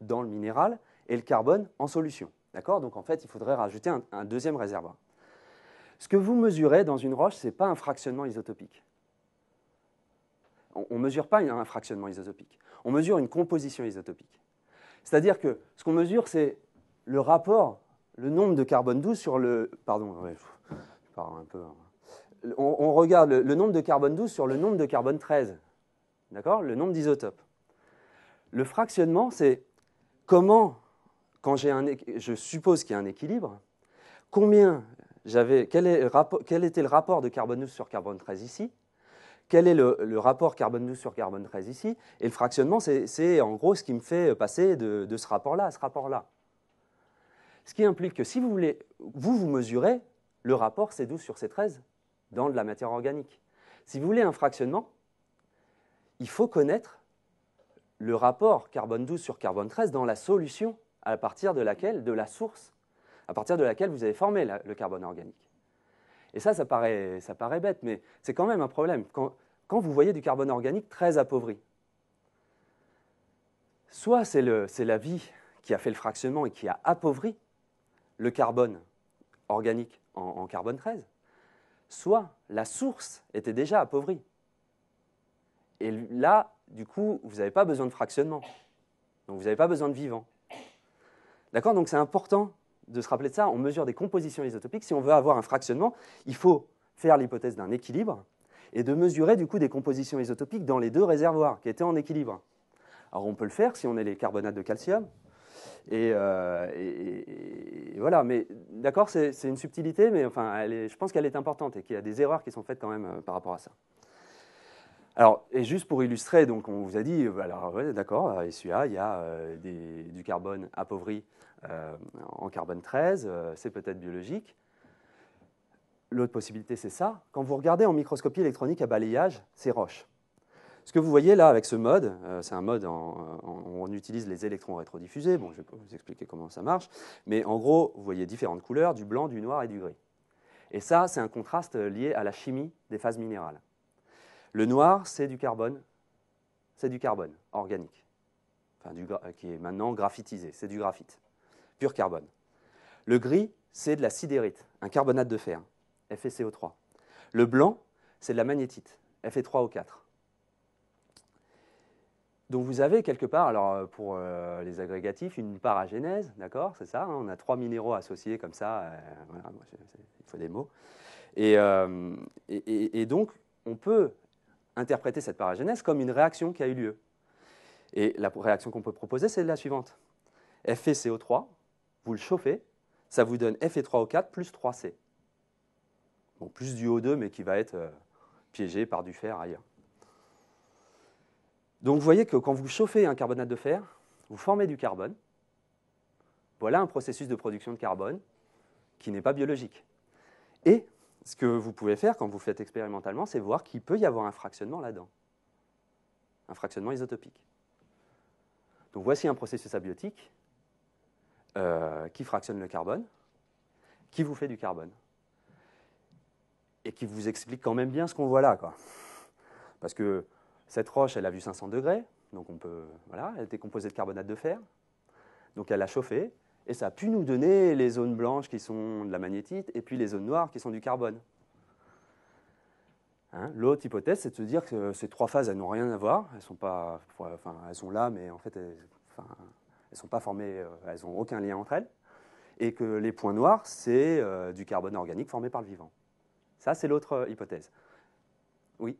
dans le minéral et le carbone en solution. D'accord Donc, en fait, il faudrait rajouter un, un deuxième réservoir. Ce que vous mesurez dans une roche, ce n'est pas un fractionnement isotopique on ne mesure pas un fractionnement isotopique, on mesure une composition isotopique. C'est-à-dire que ce qu'on mesure, c'est le rapport, le nombre de carbone 12 sur le... Pardon, je parle un peu... Hein. On, regarde le, nombre de carbone 12 sur le nombre de carbone 13, d'accord Le nombre d'isotopes. Le fractionnement, c'est comment, quand j'ai un, je suppose qu'il y a un équilibre, combien j'avais, quel, quel, était le rapport de carbone 12 sur carbone 13 ici quel est le, rapport carbone 12 sur carbone 13 ici Et le fractionnement, c'est en gros ce qui me fait passer de, ce rapport-là à ce rapport-là. Ce qui implique que si vous voulez, vous, vous mesurez le rapport C12 sur C13 dans de la matière organique. Si vous voulez un fractionnement, il faut connaître le rapport carbone 12 sur carbone 13 dans la solution à partir de laquelle, de la source, à partir de laquelle vous avez formé le carbone organique. Et ça, ça paraît, bête, mais c'est quand même un problème. Quand, vous voyez du carbone organique très appauvri, soit c'est la vie qui a fait le fractionnement et qui a appauvri le carbone organique en, en carbone 13, soit la source était déjà appauvrie. Et là, du coup, vous n'avez pas besoin de fractionnement. Donc vous n'avez pas besoin de vivant. D'accord Donc c'est important de se rappeler de ça, on mesure des compositions isotopiques. Si on veut avoir un fractionnement, il faut faire l'hypothèse d'un équilibre et de mesurer du coup des compositions isotopiques dans les deux réservoirs qui étaient en équilibre. Alors on peut le faire si on est les carbonates de calcium. Et, euh, voilà, mais d'accord, c'est une subtilité, mais enfin, je pense qu'elle est importante et qu'il y a des erreurs qui sont faites quand même euh, par rapport à ça. Alors, et juste pour illustrer, donc on vous a dit, euh, alors ouais, d'accord, SUA, il y a du carbone appauvri euh, en carbone 13, euh, c'est peut-être biologique. L'autre possibilité, c'est ça. Quand vous regardez en microscopie électronique à balayage, c'est roche. Ce que vous voyez là avec ce mode, euh, c'est un mode on utilise les électrons rétrodiffusés. Bon, je vais pas vous expliquer comment ça marche, mais en gros, vous voyez différentes couleurs, du blanc, du noir et du gris. Et ça, c'est un contraste lié à la chimie des phases minérales. Le noir, c'est du carbone, c'est du carbone organique, enfin, qui est maintenant graphitisé, c'est du graphite pur carbone. Le gris, c'est de la sidérite, un carbonate de fer, FeCO3. Le blanc, c'est de la magnétite, Fe3O4. Donc vous avez quelque part, alors euh, pour euh, les agrégatifs, une paragénèse, d'accord C'est ça, hein, on a trois minéraux associés comme ça, euh, il faut des mots. Et, et, donc, on peut interpréter cette paragénèse comme une réaction qui a eu lieu. Et la réaction qu'on peut proposer, c'est la suivante. FeCO3 vous le chauffez, ça vous donne Fe3O4 plus 3C. plus du O2, mais qui va être euh, piégé par du fer ailleurs. Donc vous voyez que quand vous chauffez un carbonate de fer, vous formez du carbone. Voilà un processus de production de carbone qui n'est pas biologique. Et ce que vous pouvez faire quand vous faites expérimentalement, c'est voir qu'il peut y avoir un fractionnement là-dedans. Un fractionnement isotopique. Donc voici un processus abiotique euh, qui fractionne le carbone, qui vous fait du carbone, et qui vous explique quand même bien ce qu'on voit là. Quoi. Parce que cette roche, elle a vu 500 degrés, donc on peut, voilà, elle était composée de carbonate de fer, donc elle a chauffé, et ça a pu nous donner les zones blanches qui sont de la magnétite, et puis les zones noires qui sont du carbone. Hein, l'autre hypothèse, c'est de se dire que ces trois phases, elles n'ont rien à voir. Elles sont, pas, enfin, elles sont là, mais en fait, enfin, elles sont pas formées, euh, elles n'ont aucun lien entre elles, et que les points noirs, c'est euh, du carbone organique formé par le vivant. Ça, c'est l'autre euh, hypothèse. Oui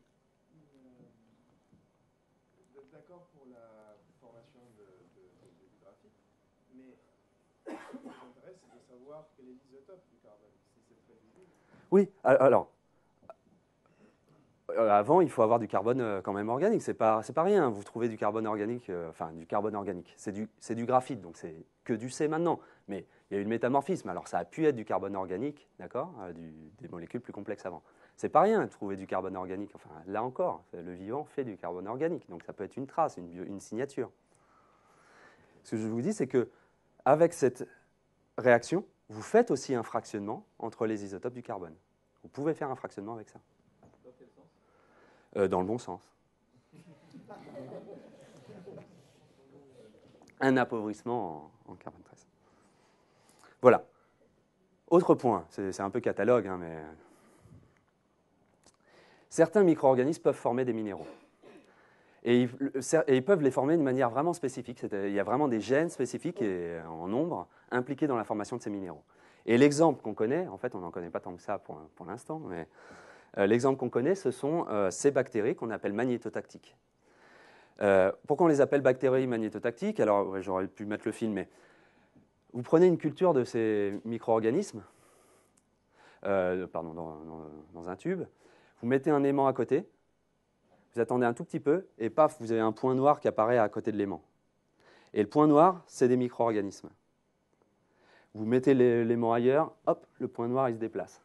Vous êtes d'accord pour la formation de, graphique, mais ce qui m'intéresse, c'est de savoir quel est l'isotope du carbone, si c'est très Oui, alors, euh, avant, il faut avoir du carbone euh, quand même organique. C'est pas, c'est pas rien. Vous trouvez du carbone organique, euh, enfin du carbone organique. C'est du, c'est du graphite, donc c'est que du C maintenant. Mais il y a eu une métamorphisme. Alors ça a pu être du carbone organique, d'accord, des molécules plus complexes avant. C'est pas rien de trouver du carbone organique. Enfin, là encore, le vivant fait du carbone organique, donc ça peut être une trace, une, une signature. Ce que je vous dis, c'est que avec cette réaction, vous faites aussi un fractionnement entre les isotopes du carbone. Vous pouvez faire un fractionnement avec ça. Euh, dans le bon sens. Un appauvrissement en, en Voilà. Autre point, c'est un peu catalogue, hein, mais euh, certains micro-organismes peuvent former des minéraux. Et ils, peuvent les former de manière vraiment spécifique. Il y a vraiment des gènes spécifiques et euh, en nombre impliqués dans la formation de ces minéraux. Et l'exemple qu'on connaît, en fait, on n'en connaît pas tant que ça pour, pour l'instant, mais euh, l'exemple qu'on connaît, ce sont euh, ces bactéries qu'on appelle magnétotactiques. Euh, pourquoi on les appelle bactéries magnétotactiques Alors, j'aurais pu mettre le film, mais vous prenez une culture de ces micro-organismes, pardon, dans, dans, un tube, vous mettez un aimant à côté, vous attendez un tout petit peu, et paf, vous avez un point noir qui apparaît à côté de l'aimant. Et le point noir, c'est des micro-organismes. Vous mettez l'aimant ailleurs, hop, le point noir, il se déplace.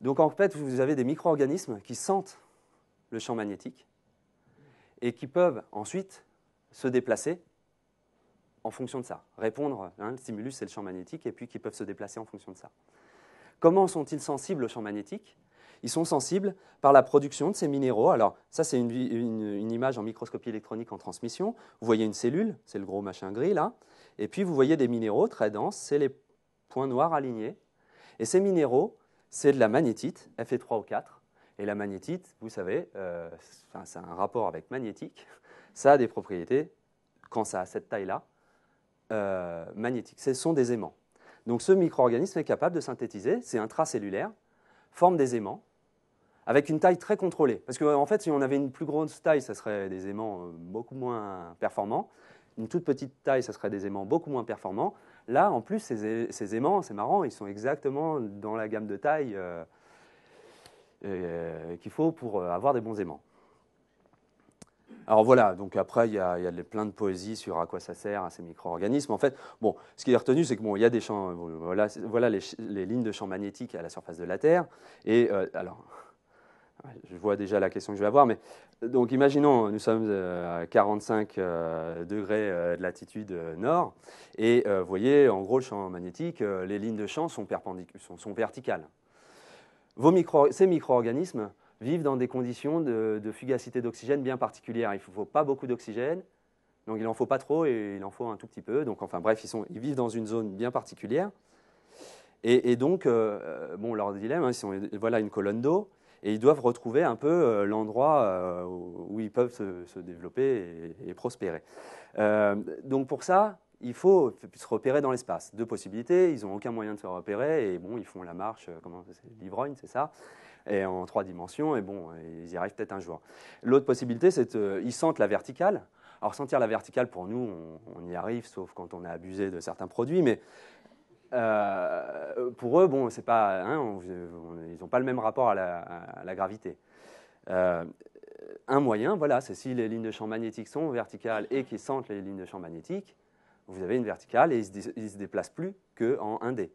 Donc en fait, vous avez des micro-organismes qui sentent le champ magnétique et qui peuvent ensuite se déplacer en fonction de ça, répondre, hein, le stimulus c'est le champ magnétique, et puis qui peuvent se déplacer en fonction de ça. Comment sont-ils sensibles au champ magnétique Ils sont sensibles par la production de ces minéraux. Alors ça c'est une, image en microscopie électronique en transmission. Vous voyez une cellule, c'est le gros machin gris là, et puis vous voyez des minéraux très denses, c'est les points noirs alignés. Et ces minéraux, c'est de la magnétite, Fe3O4. Et la magnétite, vous savez, euh, c'est un rapport avec magnétique. Ça a des propriétés, quand ça a cette taille-là, euh, magnétiques. Ce sont des aimants. Donc ce micro-organisme est capable de synthétiser, c'est intracellulaire, forme des aimants, avec une taille très contrôlée. Parce qu'en en fait, si on avait une plus grande taille, ça serait des aimants euh, beaucoup moins performants. Une toute petite taille, ça serait des aimants beaucoup moins performants. Là, en plus, ces, aimants, c'est marrant, ils sont exactement dans la gamme de taille euh, euh, qu'il faut pour euh, avoir des bons aimants. Alors voilà, donc après, il y a, plein de poésie sur à quoi ça sert, à ces micro-organismes. En fait, bon, ce qui est retenu, c'est que bon, il y a des champs, voilà, les, lignes de champs magnétiques à la surface de la Terre. Et alors, je vois déjà la question que je vais avoir, mais donc imaginons, nous sommes euh, à 45 euh, degrés euh, de latitude nord, et vous voyez, en gros, le champ magnétique, les lignes de champ sont, verticales. ces micro-organismes vivent dans des conditions de, fugacité d'oxygène bien particulières. Il ne faut pas beaucoup d'oxygène, donc il n'en faut pas trop et il en faut un tout petit peu. Donc enfin bref, ils, vivent dans une zone bien particulière. Et, donc, bon, leur dilemme, hein, si on, voilà une colonne d'eau, et ils doivent retrouver un peu euh, l'endroit euh, où ils peuvent se, développer et, prospérer. Euh, donc pour ça, il faut se repérer dans l'espace. Deux possibilités, ils n'ont aucun moyen de se repérer, et bon, ils font la marche, comment l'ivrogne, c'est ça et en trois dimensions, et bon, ils y arrivent peut-être un jour. L'autre possibilité, c'est qu'ils sentent la verticale. Alors sentir la verticale, pour nous, on, on, y arrive, sauf quand on a abusé de certains produits, mais euh, pour eux, bon, c'est pas, hein, ils n'ont pas le même rapport à la, gravité. Euh, un moyen, voilà, c'est si les lignes de champ magnétique sont verticales et qu'ils sentent les lignes de champ magnétique, vous avez une verticale et ils ne se, déplacent plus qu'en 1D.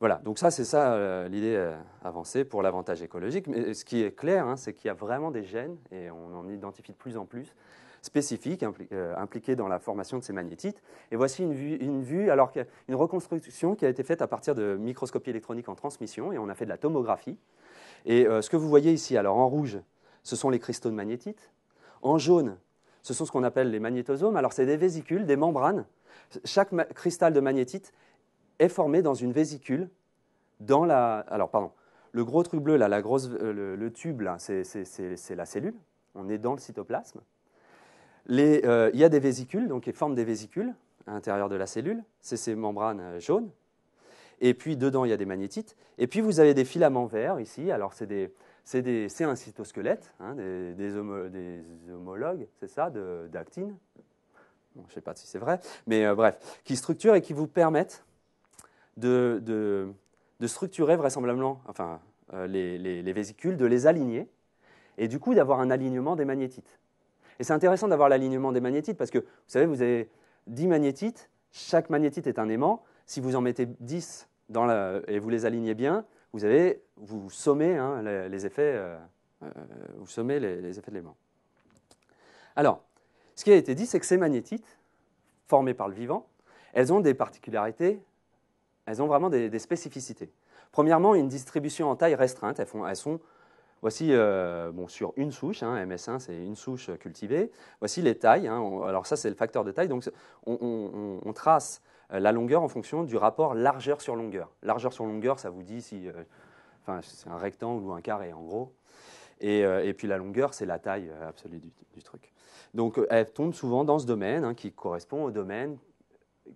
Voilà, donc ça, c'est ça euh, l'idée avancée pour l'avantage écologique. Mais ce qui est clair, hein, c'est qu'il y a vraiment des gènes, et on en identifie de plus en plus, spécifiques euh, impliqués dans la formation de ces magnétites. Et voici une vue, une vue alors reconstruction qui a été faite à partir de microscopie électronique en transmission, et on a fait de la tomographie. Et euh, ce que vous voyez ici, alors en rouge, ce sont les cristaux de magnétite En jaune, ce sont ce qu'on appelle les magnétosomes. Alors, c'est des vésicules, des membranes. Chaque cristal de magnétite est formé dans une vésicule. Dans la, alors, pardon, le gros truc bleu, là, la grosse, euh, le, tube, c'est la cellule. On est dans le cytoplasme. Euh, il y a des vésicules, donc ils forment des vésicules à l'intérieur de la cellule. C'est ces membranes euh, jaunes. Et puis dedans, il y a des magnétites. Et puis vous avez des filaments verts ici. Alors c'est des, un cytosquelette, hein, des, homologues, c'est ça, d'actines. Bon, je ne sais pas si c'est vrai, mais euh, bref, qui structurent et qui vous permettent de, structurer vraisemblablement enfin, les, vésicules, de les aligner, et du coup d'avoir un alignement des magnétites. Et c'est intéressant d'avoir l'alignement des magnétites parce que vous savez, vous avez 10 magnétites, chaque magnétite est un aimant. Si vous en mettez 10 et vous les alignez bien, vous, avez, vous sommez hein, les, effets, euh, euh, vous sommez les, effets de l'aimant. Alors, ce qui a été dit, c'est que ces magnétites, formées par le vivant, elles ont des particularités, elles ont vraiment des, des spécificités. Premièrement, une distribution en taille restreinte, elles sont Voici, euh, bon, sur une souche, hein, MS1, c'est une souche cultivée. Voici les tailles. Hein, alors ça, c'est le facteur de taille. Donc, on, trace euh, la longueur en fonction du rapport largeur sur longueur. Largeur sur longueur, ça vous dit si, euh, c'est un rectangle ou un carré, en gros. Et, puis la longueur, c'est la taille absolue du, truc. Donc, elle tombe souvent dans ce domaine hein, qui correspond au domaine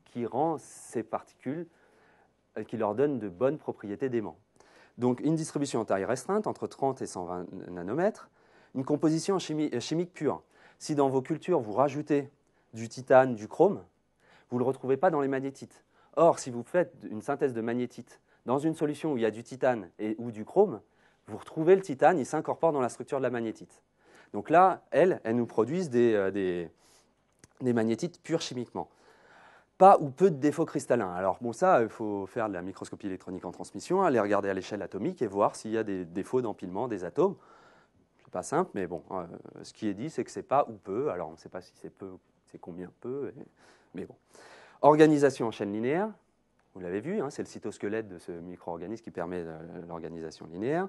qui rend ces particules, qui leur donne de bonnes propriétés d'aimant. Donc une distribution en taille restreinte, entre 30 et 120 nanomètres, une composition chimique pure. Si dans vos cultures, vous rajoutez du titane, du chrome, vous ne le retrouvez pas dans les magnétites. Or, si vous faites une synthèse de magnétite dans une solution où il y a du titane et, ou du chrome, vous retrouvez le titane, il s'incorpore dans la structure de la magnétite. Donc là, elles, elles nous produisent euh, des, des magnétites pures chimiquement pas ou peu de défauts cristallins. Alors bon, ça, il euh, faut faire de la microscopie électronique en transmission, hein, aller regarder à l'échelle atomique et voir s'il y a des défauts d'empilement des atomes. n'est pas simple, mais bon, euh, ce qui est dit, c'est que c'est pas ou peu. Alors on ne sait pas si c'est peu, c'est combien peu, mais bon. Organisation en chaîne linéaire, vous l'avez vu, hein, c'est le cytosquelette de ce micro-organisme qui permet euh, l'organisation linéaire.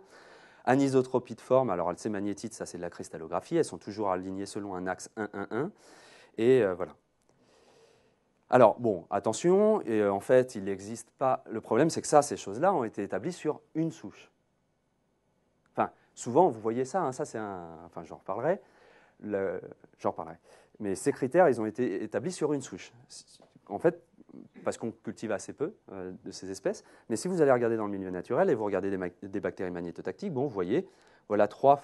Anisotropie de forme, alors ces magnétites, ça c'est de la cristallographie, elles sont toujours alignées selon un axe 1-1-1. Et voilà. Alors, bon, attention, et, euh, en fait, il n'existe pas. Le problème, c'est que ça, ces choses-là ont été établies sur une souche. Enfin, souvent, vous voyez ça, hein, ça, c'est un. Enfin, j'en reparlerai. J'en reparlerai. Mais ces critères, ils ont été établis sur une souche. En fait, parce qu'on cultive assez peu euh, de ces espèces. Mais si vous allez regarder dans le milieu naturel et vous regardez des, des bactéries magnétotactiques, bon, vous voyez, voilà trois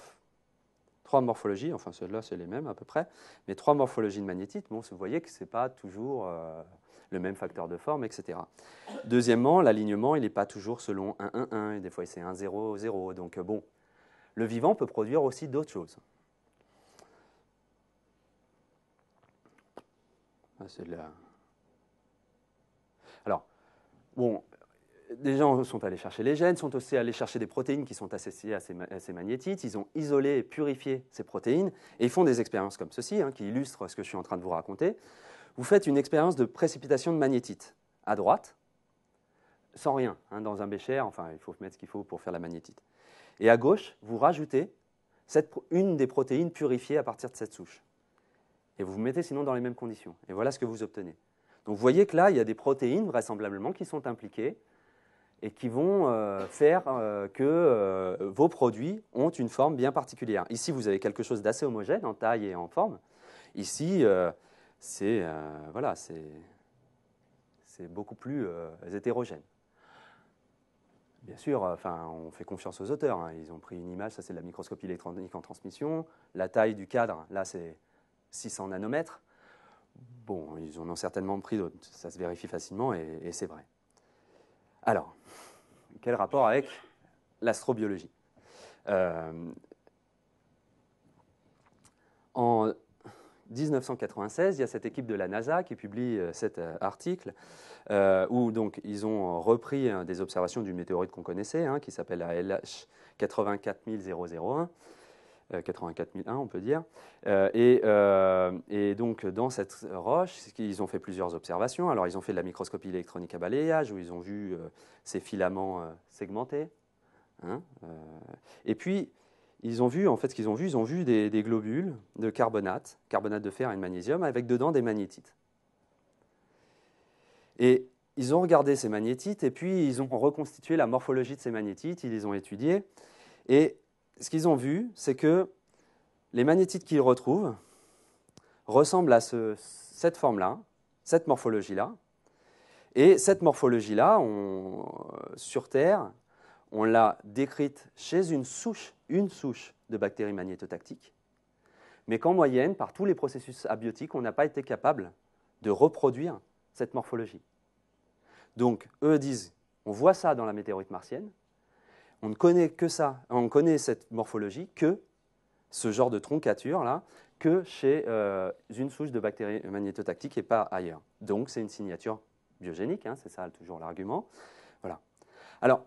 trois morphologies, enfin celles-là, c'est les mêmes à peu près, mais trois morphologies de magnétite, bon, vous voyez que ce n'est pas toujours euh, le même facteur de forme, etc. Deuxièmement, l'alignement, il n'est pas toujours selon 1, 1, 1, et des fois c'est 1, 0, 0. Donc euh, bon, le vivant peut produire aussi d'autres choses. Ah, c'est là. Alors, bon, des gens sont allés chercher les gènes, sont aussi allés chercher des protéines qui sont associées à ces, magnétites. Ils ont isolé et purifié ces protéines et ils font des expériences comme ceci, hein, qui illustrent ce que je suis en train de vous raconter. Vous faites une expérience de précipitation de magnétite à droite, sans rien, hein, dans un bécher. Enfin, il faut mettre ce qu'il faut pour faire la magnétite. Et à gauche, vous rajoutez une des protéines purifiées à partir de cette souche. Et vous vous mettez sinon dans les mêmes conditions. Et voilà ce que vous obtenez. Donc vous voyez que là, il y a des protéines vraisemblablement qui sont impliquées et qui vont euh, faire euh, que euh, vos produits ont une forme bien particulière. Ici, vous avez quelque chose d'assez homogène en taille et en forme. Ici, c'est voilà, c'est beaucoup plus hétérogène. Bien sûr, enfin, on fait confiance aux auteurs. Hein. Ils ont pris une image, ça c'est de la microscopie électronique en transmission. La taille du cadre, là c'est 600 nanomètres. Bon, ils en ont certainement pris d'autres, ça se vérifie facilement et c'est vrai. Alors, quel rapport avec l'astrobiologie euh, En 1996, il y a cette équipe de la NASA qui publie euh, cet euh, article où donc ils ont repris hein, des observations du météorite qu'on connaissait, hein, qui s'appelle la LH 84001. 84001, euh, on peut dire. Euh, euh, et, donc, dans cette roche, ils ont fait plusieurs observations. Alors, ils ont fait de la microscopie électronique à balayage, où ils ont vu ces filaments segmentés. Hein, et puis, ils ont vu, en fait, ce qu'ils ont vu, ils ont vu des, globules de carbonate, carbonate de fer et de magnésium, avec dedans des magnétites. Et ils ont regardé ces magnétites et puis ils ont reconstitué la morphologie de ces magnétites, ils les ont étudiées, Et ce qu'ils ont vu, c'est que les magnétites qu'ils retrouvent ressemblent à cette forme-là, cette morphologie-là. Et cette morphologie-là, euh, sur Terre, on l'a décrite chez une souche, une souche de bactéries magnétotactiques, mais qu'en moyenne, par tous les processus abiotiques, on n'a pas été capable de reproduire cette morphologie. Donc, eux disent, on voit ça dans la météorite martienne, on ne connaît que ça, on connaît cette morphologie que ce genre de troncature là, que chez euh, une souche de bactéries magnétotactiques et pas ailleurs. Donc c'est une signature biogénique, hein, c'est ça toujours l'argument. Voilà. Alors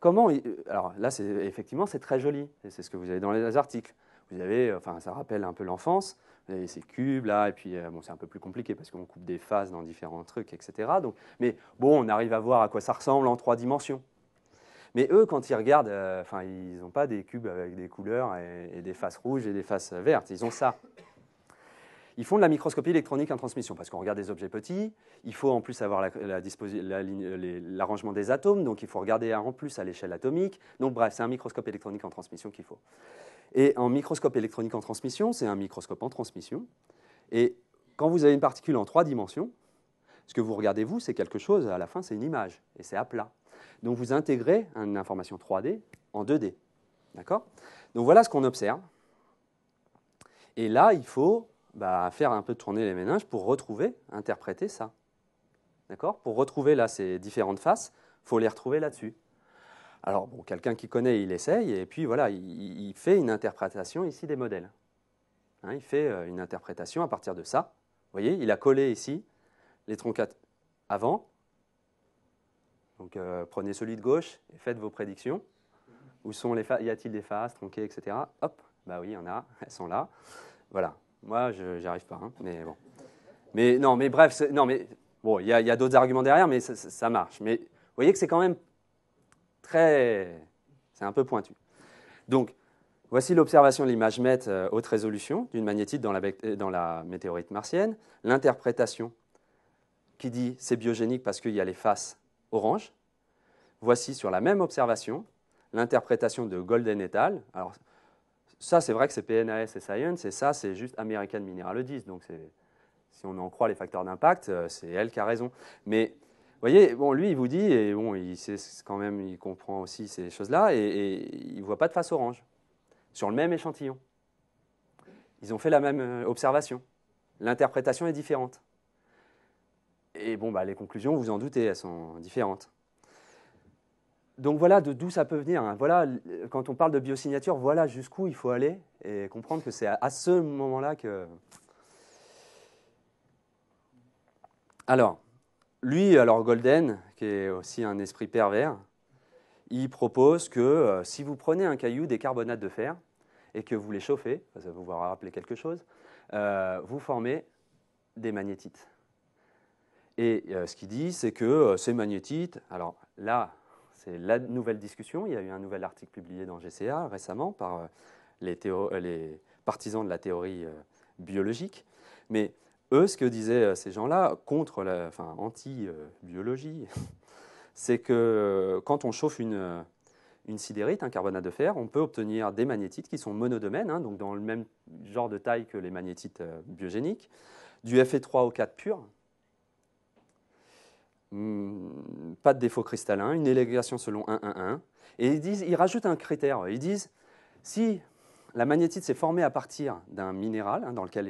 comment euh, Alors là, c'est effectivement c'est très joli, c'est ce que vous avez dans les articles. Vous avez, euh, enfin ça rappelle un peu l'enfance. Vous avez ces cubes là, et puis bon, c'est un peu plus compliqué parce qu'on coupe des phases dans différents trucs, etc. Donc, mais bon, on arrive à voir à quoi ça ressemble en trois dimensions. Mais eux, quand ils regardent, euh, enfin, ils n'ont pas des cubes avec des couleurs et, des faces rouges et des faces vertes. Ils ont ça. Ils font de la microscopie électronique en transmission parce qu'on regarde des objets petits. Il faut en plus avoir l'arrangement la, des atomes, donc il faut regarder en plus à l'échelle atomique. Donc bref, c'est un microscope électronique en transmission qu'il faut. Et en microscope électronique en transmission, c'est un microscope en transmission. Et quand vous avez une particule en trois dimensions, ce que vous regardez, vous, c'est quelque chose, à la fin, c'est une image, et c'est à plat. Donc vous intégrez une information 3D en 2D. D'accord Donc voilà ce qu'on observe. Et là, il faut bah, faire un peu tourner les méninges pour retrouver, interpréter ça. D'accord Pour retrouver là ces différentes faces, il faut les retrouver là-dessus. Alors, quelqu'un qui connaît, il essaye, et puis voilà, il, fait une interprétation ici des modèles. Hein, il fait euh, une interprétation à partir de ça. Vous voyez, il a collé ici les troncades avant donc euh, prenez celui de gauche et faites vos prédictions. Où sont les y a-t-il des faces tronquées, etc. Hop, bah oui, il y en a, elles sont là. Voilà. Moi, je n'y arrive pas, hein, mais bon. Mais non, mais bref, non, mais bon, il y a, d'autres arguments derrière, mais ça, marche. Mais vous voyez que c'est quand même très, c'est un peu pointu. Donc, voici l'observation de l'image MET euh, haute résolution d'une magnétite dans la, euh, dans la météorite martienne. L'interprétation qui dit c'est biogénique parce qu'il y a les faces orange. Voici sur la même observation l'interprétation de Golden et Alors, ça, c'est vrai que c'est PNAS et Science, et ça, c'est juste American Mineralogist. Donc, si on en croit les facteurs d'impact, euh, c'est elle qui a raison. Mais vous voyez, bon, lui, il vous dit, et bon, il sait quand même, il comprend aussi ces choses-là, et, et, il ne voit pas de face orange sur le même échantillon. Ils ont fait la même euh, observation. L'interprétation est différente. Et bon, bah, les conclusions, vous en doutez, elles sont différentes. Donc voilà de d'où ça peut venir. Hein. Voilà, quand on parle de biosignature, voilà jusqu'où il faut aller et comprendre que c'est à ce moment-là que. Alors, lui, alors Golden, qui est aussi un esprit pervers, il propose que euh, si vous prenez un caillou des carbonates de fer et que vous les chauffez, ça vous va rappeler quelque chose, euh, vous formez des magnétites. Et euh, ce qu'il dit, c'est que euh, ces magnétites, alors là, c'est la nouvelle discussion, il y a eu un nouvel article publié dans GCA récemment par euh, les, partisans de la théorie biologique, mais eux, ce que disaient ces gens-là, contre la, enfin, anti-biologie, c'est que quand on chauffe une, sidérite, un carbonate de fer, on peut obtenir des magnétites qui sont monodomaines, hein, donc dans le même genre de taille que les magnétites biogéniques, du Fe3O4 pur, Hmm, pas de défaut cristallin, une élégation selon 1, 1, 1. Et ils, disent, ils rajoutent un critère. Ils disent, si la magnétite s'est formée à partir d'un minéral hein, dans lequel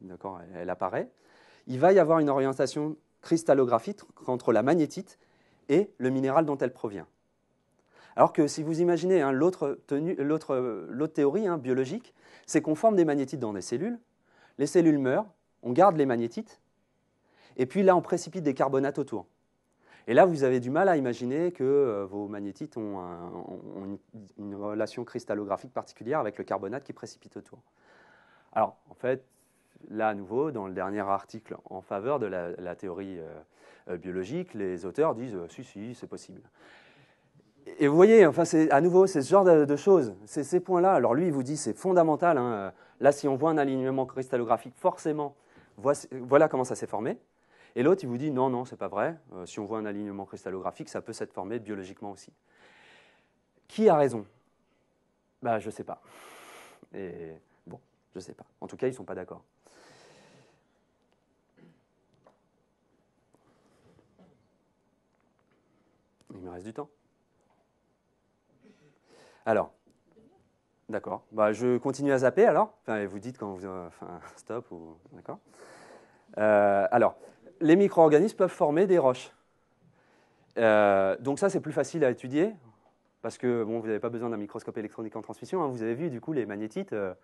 elle, elle apparaît, il va y avoir une orientation cristallographique entre la magnétite et le minéral dont elle provient. Alors que si vous imaginez hein, l'autre théorie hein, biologique, c'est qu'on forme des magnétites dans des cellules, les cellules meurent, on garde les magnétites, et puis là on précipite des carbonates autour. Et là, vous avez du mal à imaginer que euh, vos magnétites ont, une, relation cristallographique particulière avec le carbonate qui précipite autour. Alors, en fait, là, à nouveau, dans le dernier article en faveur de la, théorie euh, euh, biologique, les auteurs disent si, si, c'est possible. Et vous voyez, enfin, c'est à nouveau, c'est ce genre de, choses, c'est ces points-là. Alors lui, il vous dit, c'est fondamental. Hein, là, si on voit un alignement cristallographique, forcément, voilà comment ça s'est formé. Et l'autre, il vous dit non, non, c'est pas vrai. Euh, si on voit un alignement cristallographique, ça peut s'être formé biologiquement aussi. Qui a raison Bah, je sais pas. Et bon, je sais pas. En tout cas, ils ne sont pas d'accord. Il me reste du temps. Alors, d'accord. Bah, je continue à zapper alors. Enfin, vous dites quand vous. Euh, enfin, stop ou. D'accord. Euh, alors, les micro-organismes peuvent former des roches. Euh, donc ça, c'est plus facile à étudier, parce que bon, vous n'avez pas besoin d'un microscope électronique en transmission. Hein. vous avez vu, du coup, les magnétites. Euh.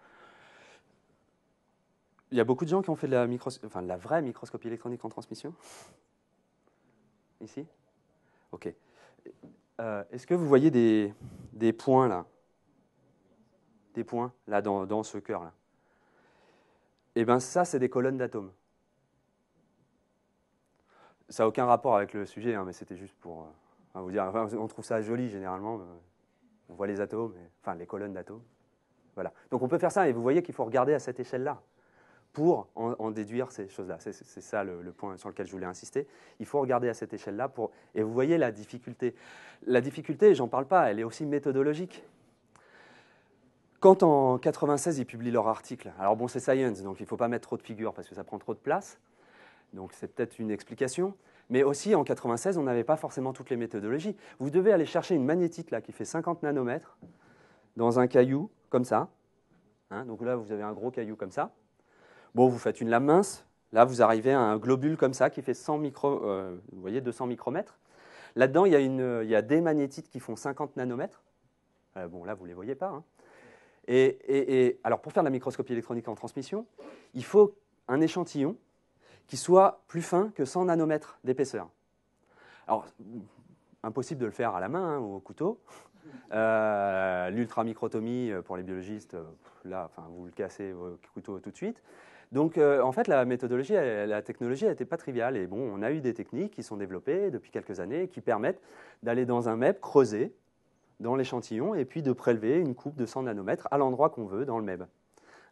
Il y a beaucoup de gens qui ont fait de la, la vraie microscopie électronique en transmission. Ici OK. Euh, est-ce que vous voyez des, points là Des points là dans, dans ce cœur là Eh bien, ça, c'est des colonnes d'atomes. Ça n'a aucun rapport avec le sujet, hein, mais c'était juste pour euh, vous dire. on trouve ça joli généralement. Euh, on voit les atomes, enfin les colonnes d'atomes. Voilà. Donc on peut faire ça, et vous voyez qu'il faut regarder à cette échelle-là pour en, déduire ces choses-là. C'est ça le, point sur lequel je voulais insister. Il faut regarder à cette échelle-là pour. Et vous voyez la difficulté. La difficulté, j'en parle pas, elle est aussi méthodologique. Quand en 96 ils publient leur article, alors bon c'est Science, donc il ne faut pas mettre trop de figures parce que ça prend trop de place. Donc c'est peut-être une explication. Mais aussi, en 96, on n'avait pas forcément toutes les méthodologies. Vous devez aller chercher une magnétite là, qui fait 50 nanomètres dans un caillou comme ça. Hein, donc là, vous avez un gros caillou comme ça. Bon, vous faites une lame mince. Là, vous arrivez à un globule comme ça qui fait 100 micro, euh, vous voyez, 200 micromètres. Là-dedans, il y, a des magnétites qui font 50 nanomètres. Euh, bon, là, vous ne les voyez pas. Hein. Et, alors, pour faire de la microscopie électronique en transmission, il faut un échantillon qui soit plus fin que 100 nanomètres d'épaisseur. Alors, impossible de le faire à la main hein, ou au couteau. Euh, L'ultramicrotomie, euh, pour les biologistes, euh, là, enfin, vous le cassez au couteau tout de suite. Donc, euh, en fait, la méthodologie, la technologie n'était pas triviale. Et bon, on a eu des techniques qui sont développées depuis quelques années qui permettent d'aller dans un MEB, creusé, dans l'échantillon et puis de prélever une coupe de 100 nanomètres à l'endroit qu'on veut dans le MEB.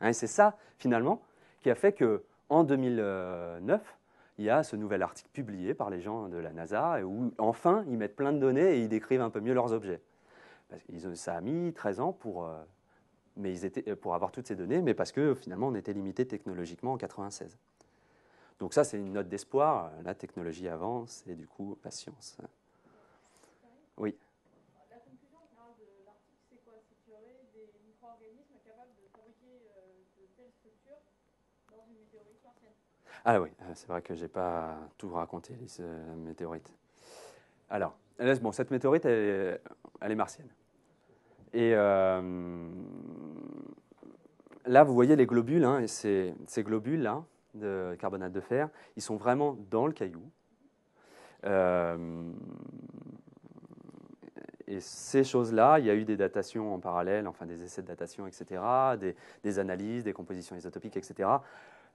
Hein, et c'est ça, finalement, qui a fait que en 2009, il y a ce nouvel article publié par les gens de la NASA où enfin ils mettent plein de données et ils décrivent un peu mieux leurs objets. ont, ça a mis 13 ans pour, euh, mais ils étaient, pour avoir toutes ces données, mais parce que finalement on était limité technologiquement en 96. Donc ça c'est une note d'espoir, la technologie avance et du coup patience. Oui. Ah oui, euh, c'est vrai que je n'ai pas tout raconté, la euh, météorite. Alors, cette météorite, elle, est, euh, martienne. Et là, vous voyez les globules, hein, et ces, globules-là, de carbonate de fer, ils sont vraiment dans le caillou. et ces choses-là, il y a eu des datations en parallèle, enfin des essais de datation, etc., des analyses, des compositions isotopiques, etc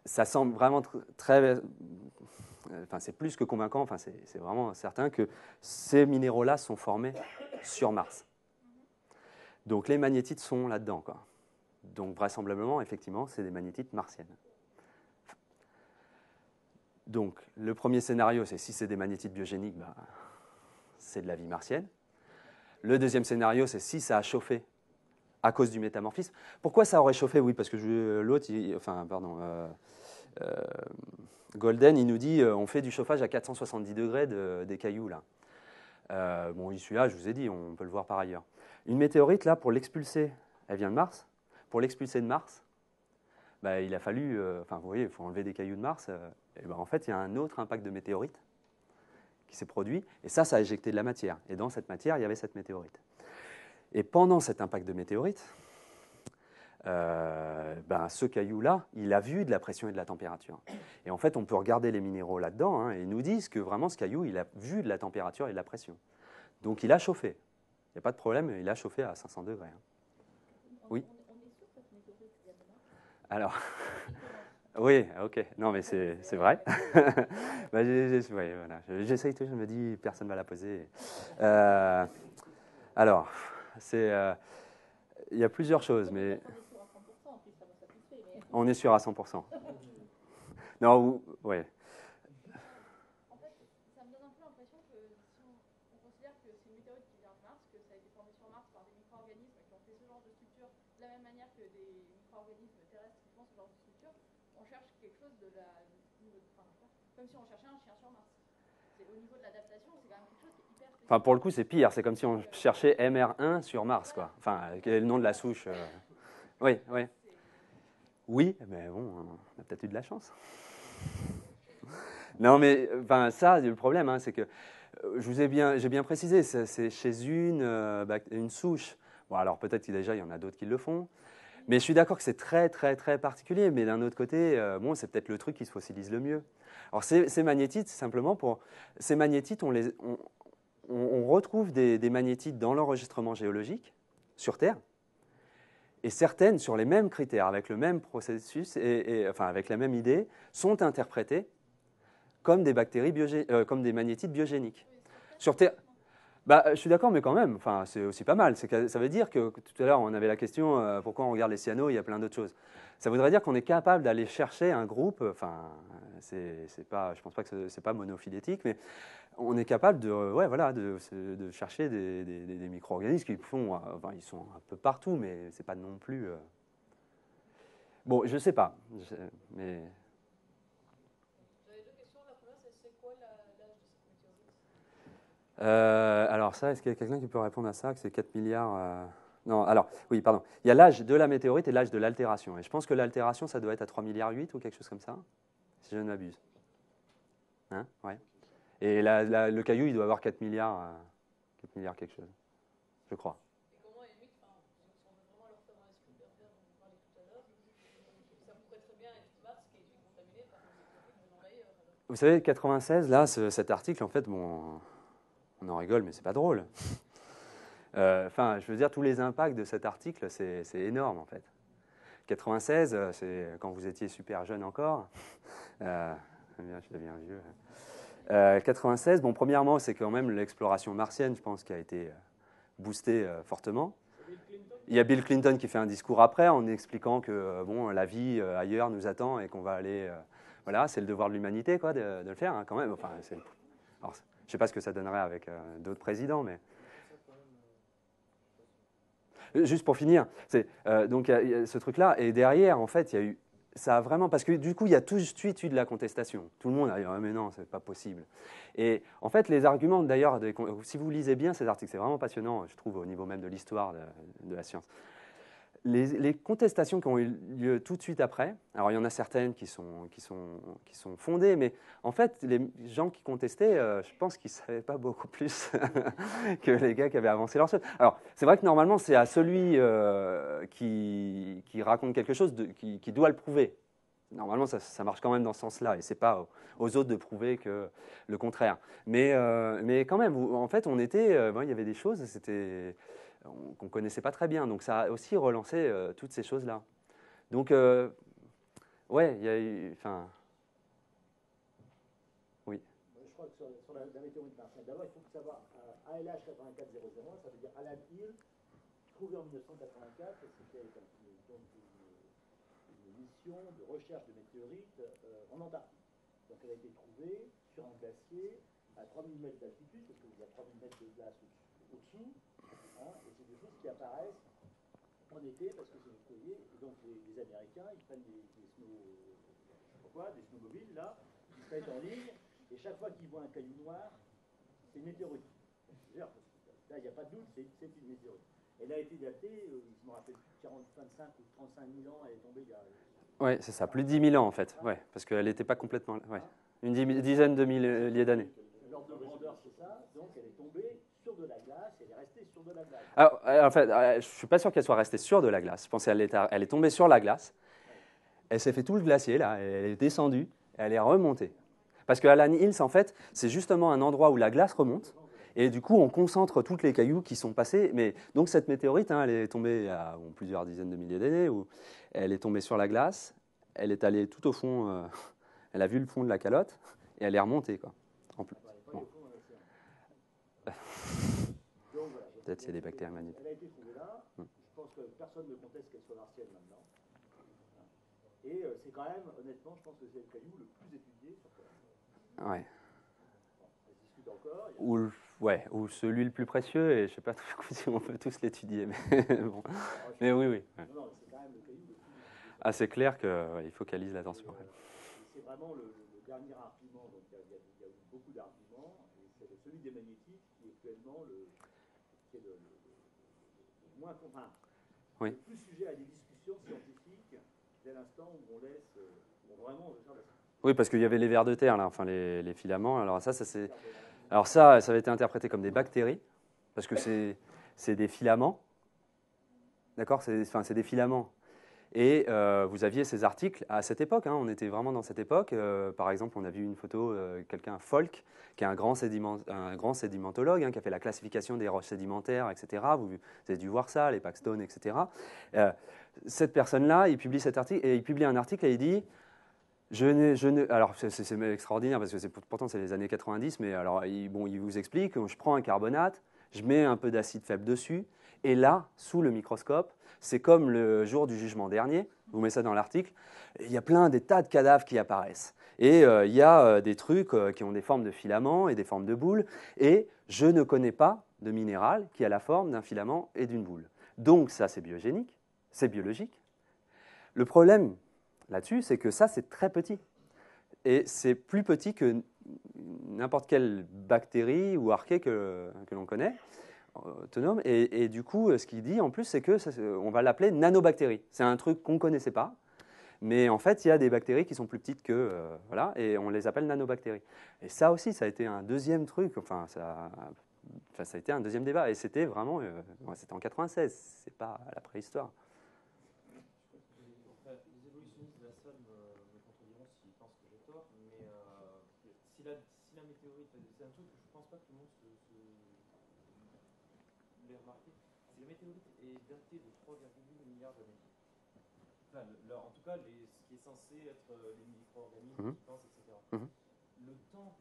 ça semble vraiment très. Euh, enfin, c'est plus que convaincant, enfin, c'est vraiment certain que ces minéraux-là sont formés sur Mars. Donc les magnétites sont là-dedans. Donc vraisemblablement, effectivement, c'est des magnétites martiennes. Donc le premier scénario, c'est si c'est des magnétites biogéniques, bah, c'est de la vie martienne. Le deuxième scénario, c'est si ça a chauffé à cause du métamorphisme. Pourquoi ça aurait chauffé Oui, parce que euh, l'autre, enfin, pardon, euh, euh, Golden, il nous dit on fait du chauffage à 470 degrés des cailloux là. bon, celui-là, je vous ai dit, on peut le voir par ailleurs. Une météorite là, pour l'expulser, elle vient de Mars. Pour l'expulser de Mars, bah, il a fallu, enfin, vous voyez, il faut enlever des cailloux de Mars. et ben, en fait, il y a un autre impact de météorite qui s'est produit, et ça, ça a éjecté de la matière. Et dans cette matière, il y avait cette météorite. Et pendant cet impact de météorite, euh, ben, ce caillou-là, il a vu de la pression et de la température. Et en fait, on peut regarder les minéraux là-dedans, hein, et ils nous disent que vraiment ce caillou, il a vu de la température et de la pression. Donc il a chauffé. Il n'y a pas de problème, il a chauffé à 500 degrés. Hein. Oui Alors, oui, ok. Non, mais c'est vrai. Bah, J'essaye, toujours, je me dis, personne ne va la poser. Euh, alors... C'est, euh, il y a plusieurs choses, mais on est sûr à 100%. Non, oui. Enfin, pour le coup, c'est pire. C'est comme si on cherchait MR1 sur Mars, quoi. Enfin, quel est le nom de la souche euh Oui, oui. Oui, mais bon, on a peut-être eu de la chance. Non, mais enfin, ça, le problème, hein, c'est que euh, je vous ai bien, j'ai bien précisé, c'est chez une, euh, une souche. Bon, alors peut-être que déjà, il y en a d'autres qui le font. Mais je suis d'accord que c'est très, très, très particulier. Mais d'un autre côté, bon, c'est peut-être le truc qui se fossilise le mieux. Alors, ces, magnétites, simplement pour. Ces magnétites, on les, on, retrouve des, magnétites dans l'enregistrement géologique sur Terre, et certaines sur les mêmes critères, avec le même processus, et, enfin avec la même idée, sont interprétées comme des bactéries euh, comme des magnétites biogéniques. Sur Terre, bah, je suis d'accord, mais quand même, enfin, c'est aussi pas mal. Que, ça veut dire que tout à l'heure, on avait la question euh, pourquoi on regarde les cyanos, il y a plein d'autres choses. Ça voudrait dire qu'on est capable d'aller chercher un groupe, enfin, c'est, pas, je ne pense pas que ce n'est pas monophylétique, mais on est capable de, euh, ouais, voilà, de, chercher des, micro-organismes qui font, euh, enfin, ils sont un peu partout, mais c'est pas non plus. Euh. Bon, je ne sais pas, c'est l'âge de mais. météorite alors ça, est-ce qu'il y a quelqu'un qui peut répondre à ça Que c'est 4 milliards Non, alors, oui, pardon. Il y a l'âge de la météorite et l'âge de l'altération. Et je pense que l'altération, ça doit être à 3 milliards 8 ou quelque chose comme ça, si je ne m'abuse. Hein Ouais. Et la, le caillou, il doit avoir 4 milliards, 4 euh, milliards quelque chose, je crois. Vous savez, 96, là, cet article, en fait, bon, on en rigole, mais c'est pas drôle. Euh, enfin, je veux dire, tous les impacts de cet article, c'est énorme, en fait. 96, euh, c'est quand vous étiez super jeune encore. Euh, je deviens vieux. Hein. 96, euh, bon, premièrement, c'est quand même l'exploration martienne, je pense, qui a été euh, boostée euh, fortement. Il y a Bill Clinton qui fait un discours après en expliquant que bon, la vie ailleurs nous attend et qu'on va aller. voilà, c'est le devoir de l'humanité quoi, de, le faire hein, quand même. Enfin, je ne sais pas ce que ça donnerait avec d'autres présidents, mais. Juste pour finir, c'est, donc ce truc-là, et derrière, en fait, il y a eu ça a vraiment. Parce que du coup, il y a tout de suite eu de la contestation. Tout le monde a dit ah, mais non, n'est pas possible. Et en fait, les arguments, d'ailleurs, si vous lisez bien ces articles, c'est vraiment passionnant, je trouve, au niveau même de l'histoire de la science. Les, contestations qui ont eu lieu tout de suite après, alors il y en a certaines qui sont, qui sont, qui sont fondées, mais en fait, les gens qui contestaient, euh, je pense qu'ils ne savaient pas beaucoup plus que les gars qui avaient avancé leur chose. Alors, c'est vrai que normalement, c'est à celui euh, qui, qui, raconte quelque chose qui, doit le prouver. Normalement, ça, ça, marche quand même dans ce sens-là, et ce n'est pas aux, autres de prouver que le contraire. Mais, euh, mais quand même, en fait, on était, il y avait des choses, c'était qu'on ne connaissait pas très bien. Donc ça a aussi relancé euh, toutes ces choses-là. Donc, euh, ouais, il y a eu. Enfin. Oui. Je crois que sur, la, la, météorite d'abord, il faut savoir euh, ALH 84001 ça veut dire Alan Hill, trouvé en 1984, c'était une, mission de recherche de météorites euh, en Antarctique. Donc elle a été trouvée sur un glacier à 3000 mètres d'altitude, parce qu'il y a 3000 mètres de glace au-dessous. au dessous et c'est des choses qui apparaissent en été parce que c'est foyer, Et donc les, Américains, ils prennent des, des snow, euh, des snowmobiles là, ils se mettent en ligne, et chaque fois qu'ils voient un caillou noir, c'est une météorite. Là, il n'y a pas de doute, c'est une météorite. Elle a été datée, euh, je me rappelle, 40, 25 ou 35 000 ans, elle est tombée il y a. Oui, c'est ça, plus de 10 000 ans en fait, ouais, parce qu'elle n'était pas complètement. Ouais. Une dizaine de milliers euh, d'années. L'ordre de grandeur, c'est ça, donc elle est tombée, de la glace, elle est restée sur de la glace. Ah, euh, en fait, euh, je ne suis pas sûr qu'elle soit restée sur de la glace. Je pensais qu'elle est, elle est tombée sur la glace. Elle s'est fait tout le glacier, là. Elle est descendue, elle est remontée. Parce que Hills, en fait, c'est justement un endroit où la glace remonte. Et du coup, on concentre tous les cailloux qui sont passés. Mais donc, cette météorite, hein, elle est tombée il plusieurs dizaines de milliers d'années. elle est tombée sur la glace. Elle est allée tout au fond. Euh, elle a vu le fond de la calotte. Et elle est remontée, quoi. En plus. Peut-être c'est des bactéries magnétiques. Elle a été trouvée là. Hmm. Je pense que personne ne conteste qu'elle soit martienne maintenant. Et euh, c'est quand même, honnêtement, je pense que c'est le caillou le plus étudié sur On Ouais. discute encore, Ou, ouais, ou celui le plus précieux, et je ne sais pas si on peut tous l'étudier, mais bon. Ah, mais oui, oui. Non, non, c'est quand même le caillou le plus ah, c'est clair qu'il focalise l'attention. c'est vraiment le, dernier argument, donc il y, y, a beaucoup d'arguments, et c'est celui des magnétiques qui est actuellement le, qui est le, moins, enfin, oui. le plus sujet à des discussions scientifiques dès l'instant où on laisse, euh, où on vraiment on la... Oui, parce qu'il y avait les vers de terre, là, enfin les, les filaments. Alors ça, ça c'est, alors ça, ça avait été interprété comme des bactéries, parce que c'est, c'est des filaments, d'accord, c'est, enfin, c'est des filaments. Et euh, vous aviez ces articles à cette époque, hein. on était vraiment dans cette époque. Euh, par exemple, on a vu une photo, de euh, quelqu'un, Folk, qui est un grand, sédimentologue, hein, qui a fait la classification des roches sédimentaires, etc. Vous, avez dû voir ça, les paxton, etc. cette personne-là, il publie cet article, et il publie un article et il dit alors c'est extraordinaire parce que c'est pourtant c'est les années 90, mais alors bon, il vous explique, je prends un carbonate, je mets un peu d'acide faible dessus, et là, sous le microscope, c'est comme le jour du jugement dernier, vous mettez ça dans l'article, il y a plein des tas de cadavres qui apparaissent. Et euh, il y a euh, des trucs euh, qui ont des formes de filaments et des formes de boules. Et je ne connais pas de minéral qui a la forme d'un filament et d'une boule. Donc ça, c'est biogénique, c'est biologique. Le problème là-dessus, c'est que ça, c'est très petit. Et c'est plus petit que n'importe quelle bactérie ou archée que l'on connaît autonome. Et, du coup, euh, ce qu'il dit en plus, c'est que on va l'appeler nanobactérie. C'est un truc qu'on ne connaissait pas. Mais en fait, il y a des bactéries qui sont plus petites que. Euh, voilà, et on les appelle nanobactéries. Et ça aussi, ça a été un deuxième truc. Enfin, ça, ça a été un deuxième débat. Et c'était vraiment. Euh, c'était en 96, c'est pas la préhistoire. Les de la que j'ai tort, mais si la météorite. C'est un truc je pense pas que le monde se remarquer, c'est la météorite est datée de 3,8 milliards d'années. Enfin, le, leur, en tout cas, les, ce qui est censé être euh, les micro-organismes, mmh. pensent, etc. Mhm. Le temps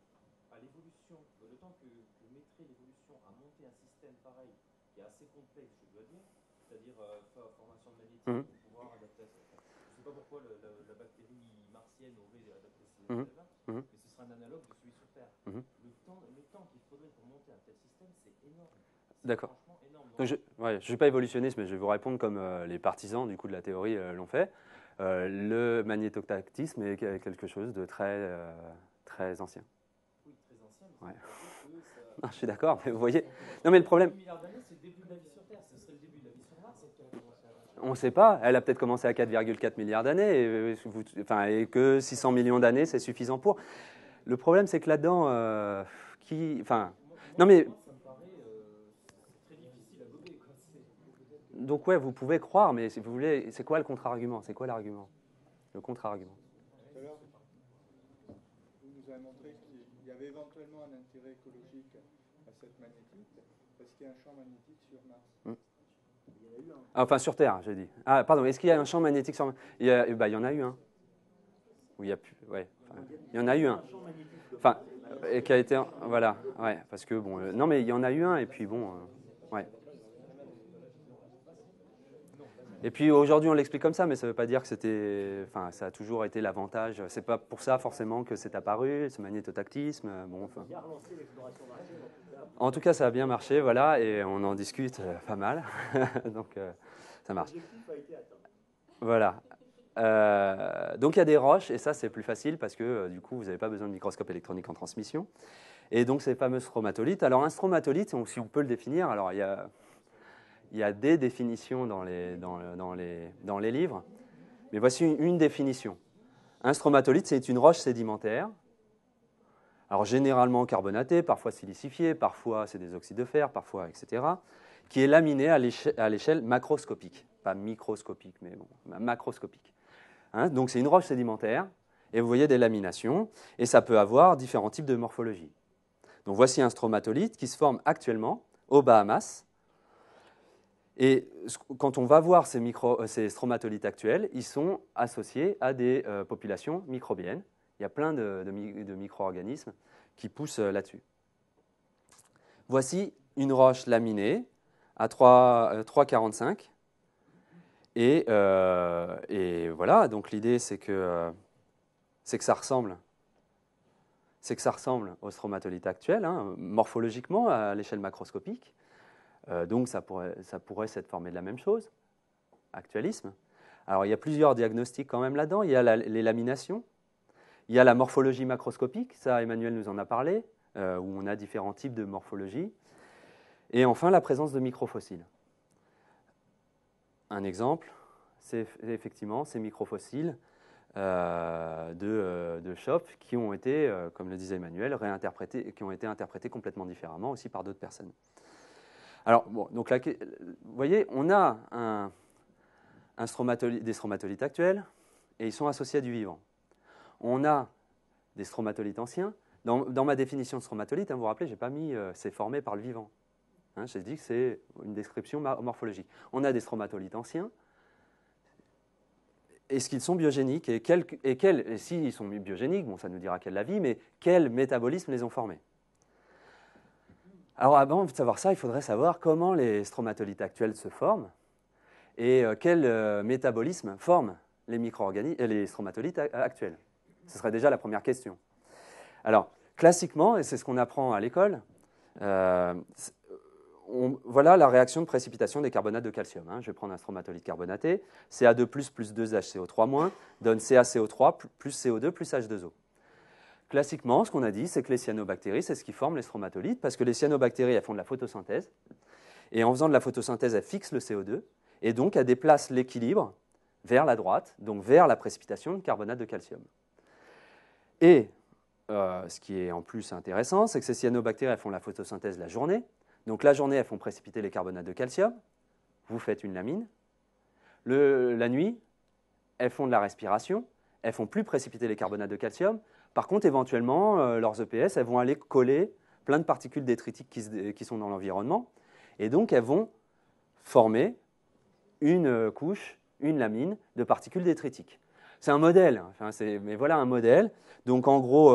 à l'évolution, euh, le temps que, que mettrait l'évolution à monter un système pareil, qui est assez complexe, je dois dire, c'est-à-dire euh, formation de magnétisme, mmh. pouvoir adaptation. Je ne sais pas pourquoi le, la, bactérie martienne aurait adapté ces mhm. là mhm. mais ce serait un analogue de celui sur Terre. Le temps, le temps qu'il faudrait pour monter un tel système, c'est énorme. D'accord je ne ouais, suis pas évolutionniste, mais je vais vous répondre comme euh, les partisans du coup de la théorie euh, l'ont fait. Euh, le magnétotactisme est quelque chose de très, très ancien. Oui, très ancien. ouais. je suis d'accord, mais vous voyez. Non, mais le problème. On ne sait pas. Elle a peut-être commencé à 4,4 milliards d'années, et, enfin, et que 600 millions d'années, c'est suffisant pour. Le problème, c'est que là-dedans, qui, enfin, non mais donc ouais, vous pouvez croire, mais si vous voulez, c'est quoi le contre-argument C'est quoi l'argument Le contre-argument. vous nous avez montré qu'il y avait éventuellement un intérêt écologique à cette magnétique, parce qu'il y a un champ magnétique sur Mars. Hmm. Enfin, sur Terre, j'ai dit. Ah, pardon, est-ce qu'il y a un champ magnétique sur Mars il y, a, bah, il y en a eu un. il y a plus. Ouais. Enfin, il y en a eu un. Enfin, et qui a été. Voilà, ouais, parce que bon. Euh, non, mais il y en a eu un, et puis bon. Euh, Et puis aujourd'hui, on l'explique comme ça, mais ça ne veut pas dire que c'était. Enfin, ça a toujours été l'avantage. C'est pas pour ça forcément que c'est apparu, ce magnétotactisme. Euh, bon, En tout cas, ça a bien marché, voilà, et on en discute euh, pas mal. donc, euh, ça marche. Voilà. donc, il y a des roches, et ça, c'est plus facile parce que du coup, vous n'avez pas besoin de microscope électronique en transmission. Et donc, ces fameux stromatolites. Alors, un stromatolite, si on peut le définir, alors il y a il y a des définitions dans les, dans, les, livres, mais voici une, définition. Un stromatolite, c'est une roche sédimentaire, alors généralement carbonatée, parfois silicifiée, parfois c'est des oxydes de fer, parfois etc., qui est laminée à l'échelle macroscopique, pas microscopique, mais macroscopique. Hein, donc c'est une roche sédimentaire, et vous voyez des laminations, et ça peut avoir différents types de morphologie. Donc voici un stromatolite qui se forme actuellement aux Bahamas, et quand on va voir euh, ces, stromatolites actuels, ils sont associés à des euh, populations microbiennes. Il y a plein de, micro-organismes qui poussent euh, là-dessus. Voici une roche laminée à 3,45. Et, voilà, donc l'idée c'est que, ça ressemble aux stromatolites actuels, hein, morphologiquement à l'échelle macroscopique. Euh, donc ça pourrait, s'être formé de la même chose, actualisme. Alors il y a plusieurs diagnostics quand même là-dedans. Il y a les laminations, il y a la morphologie macroscopique, ça Emmanuel nous en a parlé, euh, où on a différents types de morphologie. Et enfin la présence de microfossiles. Un exemple, c'est effectivement ces microfossiles euh, de, de qui ont été, comme le disait Emmanuel, réinterprétés, qui ont été interprétés complètement différemment aussi par d'autres personnes. Alors, donc vous voyez, on a des stromatolites actuels et ils sont associés à du vivant. On a des stromatolites anciens. Dans, ma définition de stromatolite, hein, vous vous rappelez, n'ai pas mis euh, c'est formé par le vivant. Hein, j'ai dit que c'est une description morphologique. On a des stromatolites anciens. Est-ce qu'ils sont biogéniques et, et, s'ils sont biogéniques, bon, ça nous dira quelle la vie, mais quel métabolisme les ont formés alors avant de savoir ça, il faudrait savoir comment les stromatolites actuels se forment et euh, quel euh, métabolisme forment les, euh, les stromatolites actuels. Ce serait déjà la première question. Alors, classiquement, et c'est ce qu'on apprend à l'école, voilà la réaction de précipitation des carbonates de calcium. Hein. Je vais prendre un stromatolite carbonaté. CA2+, plus 2HCO3-, donne CaCO3, plus CO2, plus H2O. Classiquement, ce qu'on a dit, c'est que les cyanobactéries, c'est ce qui forme les stromatolites, parce que les cyanobactéries, elles font de la photosynthèse, et en faisant de la photosynthèse, elles fixent le CO2, et donc elles déplacent l'équilibre vers la droite, donc vers la précipitation de carbonate de calcium. Et euh, ce qui est en plus intéressant, c'est que ces cyanobactéries elles font la photosynthèse la journée. Donc la journée, elles font précipiter les carbonates de calcium. Vous faites une lamine. la nuit, elles font de la respiration. Elles font plus précipiter les carbonates de calcium. Par contre, éventuellement, euh, leurs EPS, elles vont aller coller plein de particules détritiques qui, sont dans l'environnement. Et donc, elles vont former une euh, couche, une lamine de particules détritiques. C'est un modèle, hein. mais voilà un modèle. Donc, en gros,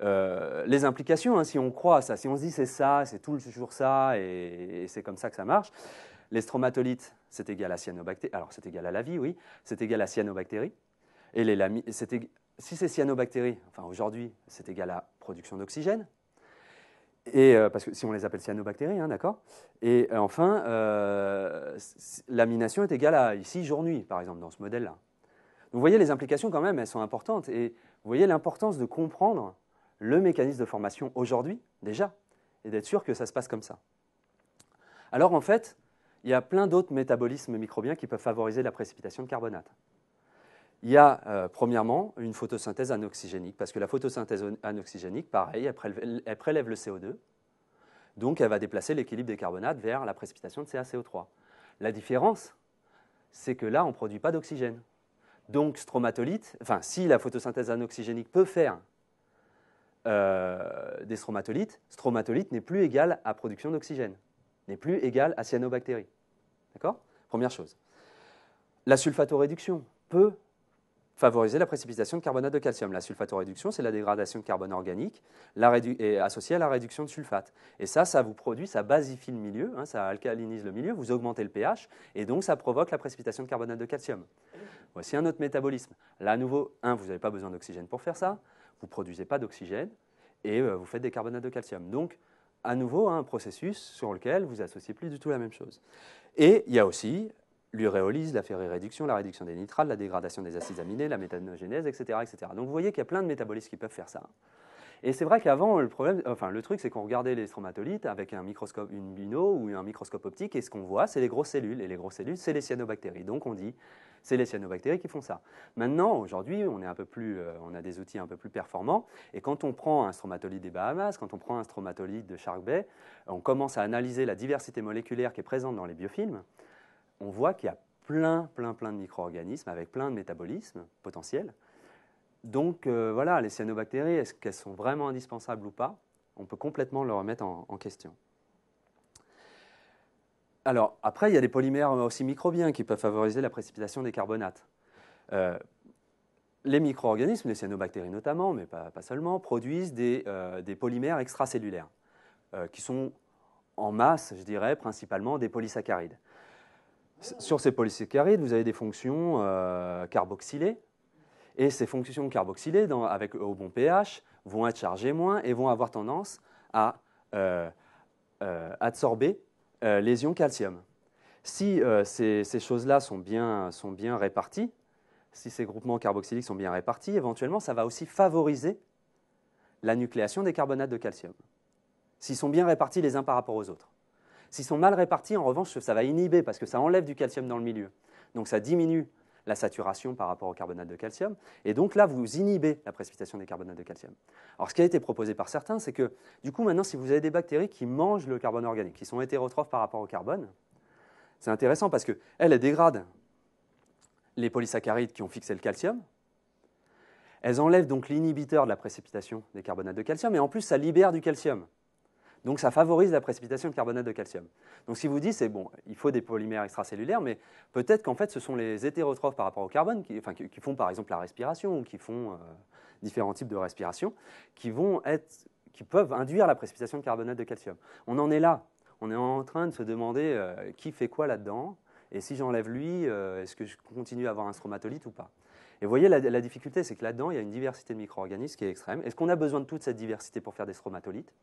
euh, les implications, hein, si on croit à ça, si on se dit c'est ça, c'est toujours ça, et, c'est comme ça que ça marche, les stromatolites, c'est égal à cyanobactéries, alors c'est égal à la vie, oui, c'est égal à cyanobactéries, et les c'est si c'est cyanobactéries, enfin aujourd'hui, c'est égal à production d'oxygène, et euh, parce que si on les appelle cyanobactéries, hein, d'accord. Et euh, enfin, euh, l'amination est égale à ici jour-nuit, par exemple, dans ce modèle-là. vous voyez, les implications quand même, elles sont importantes. Et vous voyez l'importance de comprendre le mécanisme de formation aujourd'hui, déjà, et d'être sûr que ça se passe comme ça. Alors en fait, il y a plein d'autres métabolismes microbiens qui peuvent favoriser la précipitation de carbonate. Il y a euh, premièrement une photosynthèse anoxygénique, parce que la photosynthèse anoxygénique, pareil, elle prélève, le CO2, donc elle va déplacer l'équilibre des carbonates vers la précipitation de CaCO3. La différence, c'est que là, on ne produit pas d'oxygène. Donc, stromatolite, enfin, si la photosynthèse anoxygénique peut faire euh, des stromatolites, stromatolite n'est plus égal à production d'oxygène, n'est plus égal à cyanobactéries. D'accord Première chose. La sulfatoréduction peut favoriser la précipitation de carbonate de calcium. La sulfato-réduction, c'est la dégradation de carbone organique associée à la réduction de sulfate. Et ça, ça vous produit, ça basifie le milieu, hein, ça alcalinise le milieu, vous augmentez le pH, et donc ça provoque la précipitation de carbonate de calcium. Voici un autre métabolisme. Là, à nouveau, un, vous n'avez pas besoin d'oxygène pour faire ça, vous ne produisez pas d'oxygène, et euh, vous faites des carbonates de calcium. Donc, à nouveau, hein, un processus sur lequel vous associez plus du tout la même chose. Et il y a aussi L'uréolyse, la réduction la réduction des nitrates, la dégradation des acides aminés, la méthanogénèse, etc., Donc vous voyez qu'il y a plein de métabolismes qui peuvent faire ça. Et c'est vrai qu'avant, le problème, le truc, c'est qu'on regardait les stromatolites avec un microscope, une bino ou un microscope optique, et ce qu'on voit, c'est les grosses cellules, et les grosses cellules, c'est les cyanobactéries. Donc on dit, c'est les cyanobactéries qui font ça. Maintenant, aujourd'hui, on est un peu plus, euh, on a des outils un peu plus performants, et quand on prend un stromatolite des Bahamas, quand on prend un stromatolite de Shark Bay, on commence à analyser la diversité moléculaire qui est présente dans les biofilms on voit qu'il y a plein, plein, plein de micro-organismes avec plein de métabolismes potentiels. Donc euh, voilà, les cyanobactéries, est-ce qu'elles sont vraiment indispensables ou pas On peut complètement le remettre en, question. Alors, après, il y a des polymères aussi microbiens qui peuvent favoriser la précipitation des carbonates. Euh, les micro-organismes, les cyanobactéries notamment, mais pas, seulement, produisent des, euh, polymères extracellulaires, qui sont en masse, je dirais, principalement des polysaccharides. Sur ces polysaccharides, vous avez des fonctions euh, carboxylées. Et ces fonctions carboxylées, avec, e au bon pH, vont être chargées moins et vont avoir tendance à euh, euh, absorber les ions calcium. Si ces, choses-là sont bien, sont bien réparties, si ces groupements carboxyliques sont bien répartis, éventuellement, ça va aussi favoriser la nucléation des carbonates de calcium, s'ils sont bien répartis les uns par rapport aux autres. S'ils sont mal répartis, en revanche, ça va inhiber parce que ça enlève du calcium dans le milieu. Donc ça diminue la saturation par rapport au carbonate de calcium. Et donc là, vous inhibez la précipitation des carbonates de calcium. Alors ce qui a été proposé par certains, c'est que du coup, maintenant, si vous avez des bactéries qui mangent le carbone organique, qui sont hétérotrophes par rapport au carbone, c'est intéressant parce qu'elles, dégradent les polysaccharides qui ont fixé le calcium. Elles enlèvent donc l'inhibiteur de la précipitation des carbonates de calcium et en plus, ça libère du calcium. Donc ça favorise la précipitation de carbonate de calcium. Donc si vous dit, c'est bon, il faut des polymères extracellulaires, mais peut-être qu'en fait ce sont les hétérotrophes par rapport au carbone, qui, font par exemple la respiration ou qui font euh, différents types de respiration, qui, peuvent induire la précipitation de carbonate de calcium. On en est là. On est en train de se demander euh, qui fait quoi là-dedans, et si j'enlève lui, euh, est-ce que je continue à avoir un stromatolite ou pas et vous voyez, la, la difficulté, c'est que là-dedans, il y a une diversité de micro-organismes qui est extrême. Est-ce qu'on a besoin de toute cette diversité pour faire des stromatolites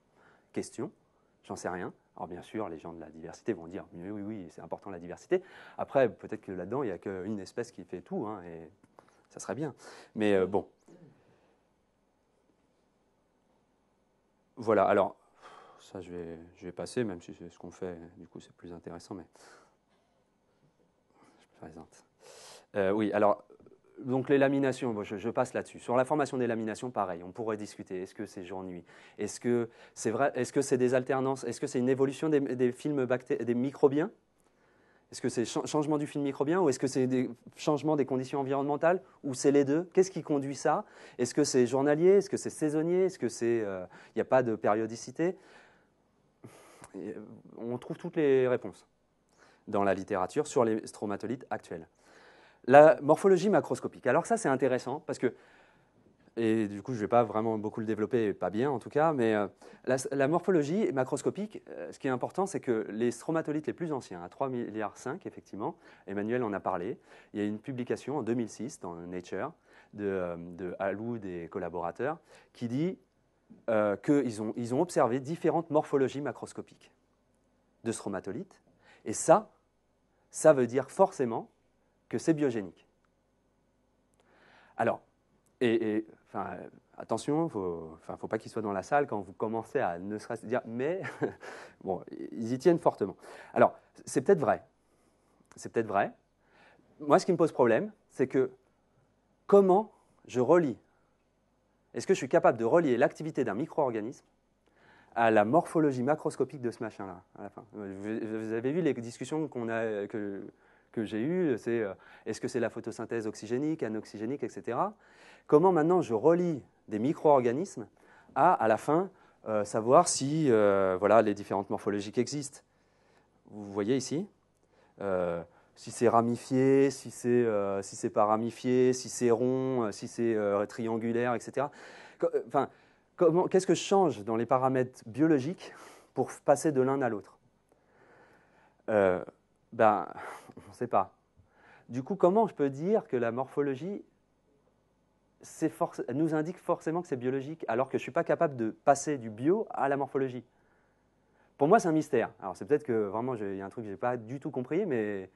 question, j'en sais rien. Alors bien sûr, les gens de la diversité vont dire oui, oui, oui, c'est important la diversité. Après, peut-être que là-dedans, il n'y a qu'une espèce qui fait tout, hein, et ça serait bien. Mais euh, bon. Voilà, alors, ça je vais, je vais passer, même si c'est ce qu'on fait, du coup c'est plus intéressant, mais je présente. Euh, oui, alors, donc les laminations, je, passe là-dessus. Sur la formation des laminations, pareil, on pourrait discuter. Est-ce que c'est jour-nuit Est-ce que c'est des alternances Est-ce que c'est une évolution des, des films des microbiens Est-ce que c'est changement du film microbien ou est-ce que c'est des changement des conditions environnementales ou c'est les deux Qu'est-ce qui conduit ça Est-ce que c'est journalier Est-ce que c'est saisonnier Est-ce que c'est il euh, n'y a pas de périodicité euh, On trouve toutes les réponses dans la littérature sur les stromatolites actuels. La morphologie macroscopique. Alors ça, c'est intéressant parce que, et du coup, je ne vais pas vraiment beaucoup le développer, pas bien en tout cas, mais euh, la, morphologie macroscopique, euh, ce qui est important, c'est que les stromatolites les plus anciens, à 3,5 milliards effectivement, Emmanuel en a parlé, il y a une publication en 2006 dans Nature de, euh, des Aloud et collaborateurs qui dit qu'ils ont, ils ont observé différentes morphologies macroscopiques de stromatolites. Et ça, ça veut dire forcément que c'est biogénique. Alors, et, enfin, attention, il ne faut pas qu'ils soient dans la salle quand vous commencez à ne serait-ce dire, mais bon, ils y tiennent fortement. Alors, c'est peut-être vrai. C'est peut-être vrai. Moi, ce qui me pose problème, c'est que comment je relie Est-ce que je suis capable de relier l'activité d'un micro-organisme à la morphologie macroscopique de ce machin-là, fin Vous avez vu les discussions qu'on a, que, que j'ai eu, c'est euh, est-ce que c'est la photosynthèse oxygénique, anoxygénique, etc. Comment maintenant je relie des micro-organismes à, à la fin, euh, savoir si euh, voilà, les différentes morphologies existent. Vous voyez ici, si c'est ramifié, si c'est si pas ramifié, si c'est rond, si c'est triangulaire, etc. Enfin, qu'est-ce que je change dans les paramètres biologiques pour passer de l'un à l'autre ben, on ne sait pas. Du coup, comment je peux dire que la morphologie nous indique forcément que c'est biologique, alors que je ne suis pas capable de passer du bio à la morphologie Pour moi, c'est un mystère. Alors, c'est peut-être que vraiment, il y a un truc que je n'ai pas du tout compris, mais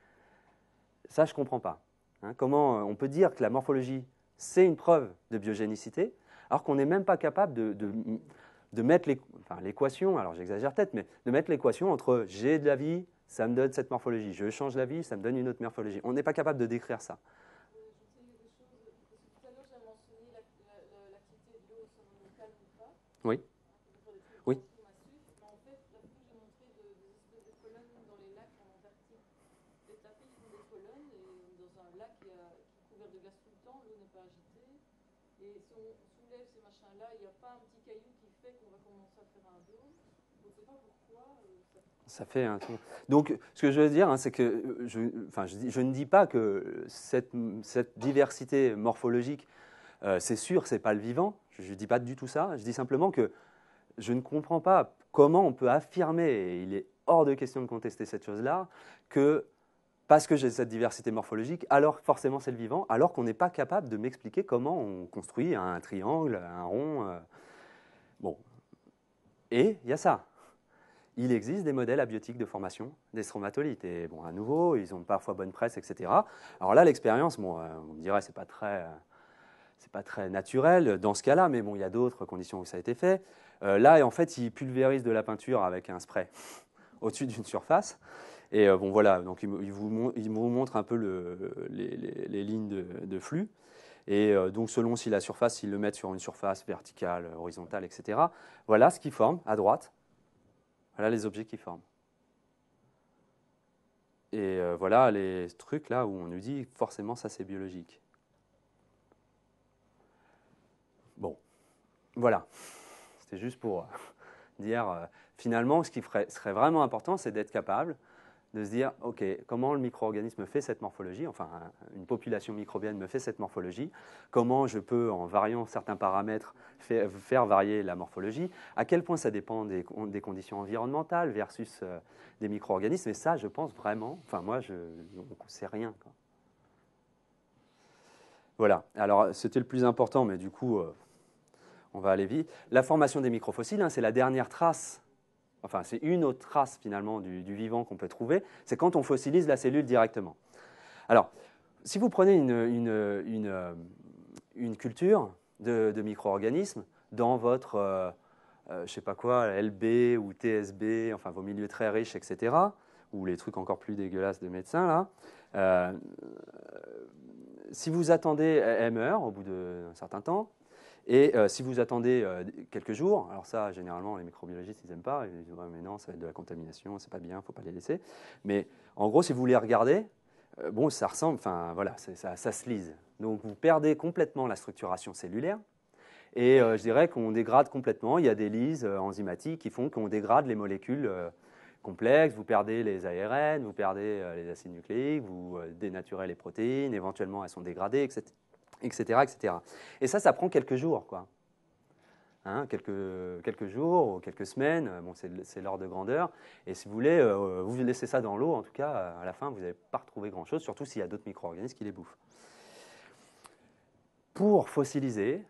ça, je ne comprends pas. Hein. comment euh, on peut dire que la morphologie, c'est une preuve de biogénicité, alors qu'on n'est même pas capable de, mettre l'équation, alors j'exagère peut-être, mais de mettre l'équation entre j'ai de la vie, ça me donne cette morphologie. Je change la vie, ça me donne une autre morphologie. On n'est pas capable de décrire ça. Euh, oui. Donc, ce que je veux dire, hein, c'est que euh, je, ne dis pas que cette, diversité morphologique, euh, c'est sûr, c'est pas le vivant. Je ne dis pas du tout ça. Je dis simplement que je ne comprends pas comment on peut affirmer, et il est hors de question de contester cette chose-là, que parce que j'ai cette diversité morphologique, alors forcément c'est le vivant, alors qu'on n'est pas capable de m'expliquer comment on construit un triangle, un rond. Euh. Bon. Et il y a ça il existe des modèles abiotiques de formation des stromatolites. Et bon, à nouveau, ils ont parfois bonne presse, etc. Alors là, l'expérience, euh, on me dirait, c'est pas très, euh, c'est pas très naturel dans ce cas-là, mais bon, il y a d'autres conditions où ça a été fait. Euh, là, en fait, ils pulvérisent de la peinture avec un spray au-dessus d'une surface. Et bon, voilà, donc ils vous, il vous montrent un peu le, les, les, lignes de, flux. Et donc, selon si la surface, ils le mettent sur une surface verticale, horizontale, etc. Voilà ce qu'ils forment à droite. Voilà les objets qui forment. Et euh, voilà les trucs là où on nous dit forcément ça c'est biologique. Bon, voilà. C'était juste pour euh, dire euh, finalement ce qui serait vraiment important c'est d'être capable de se dire, OK, comment le micro-organisme fait cette morphologie, enfin une population microbienne me fait cette morphologie, comment je peux, en variant certains paramètres, faire varier la morphologie, à quel point ça dépend des, conditions environnementales versus euh, des micro-organismes, et ça, je pense vraiment, enfin moi, je, ne sais rien. Voilà, alors c'était le plus important, mais du coup, euh, on va aller vite. La formation des microfossiles, hein, c'est la dernière trace enfin c'est une autre trace finalement du, vivant qu'on peut trouver, c'est quand on fossilise la cellule directement. Alors, si vous prenez une, euh, culture de, micro-organismes dans votre, euh, euh, je sais pas quoi, LB ou TSB, enfin vos milieux très riches, etc., ou les trucs encore plus dégueulasses de médecins, là, si vous attendez, MR e au bout d'un certain temps, et euh, si vous attendez euh, quelques jours, alors ça, généralement, les microbiologistes, ils n'aiment pas. Ils disent, mais non, ça va être de la contamination, c'est pas bien, il ne faut pas les laisser. Mais en gros, si vous les regardez, euh, bon, ça ressemble, enfin voilà, ça, ça, se lise. Donc vous perdez complètement la structuration cellulaire. Et je dirais qu'on dégrade complètement. Il y a des lises enzymatiques qui font qu'on dégrade les molécules complexes. Vous perdez les ARN, vous perdez les acides nucléiques, vous dénaturez les protéines, éventuellement elles sont dégradées, etc etc., etc. Et ça, ça prend quelques jours, quoi. Hein, quelques, jours ou quelques semaines, euh, bon, c'est l'heure de grandeur. Et si vous voulez, euh, vous laissez ça dans l'eau, en tout cas, euh, à la fin, vous n'allez pas retrouver grand-chose, surtout s'il y a d'autres micro-organismes qui les bouffent. Pour fossiliser,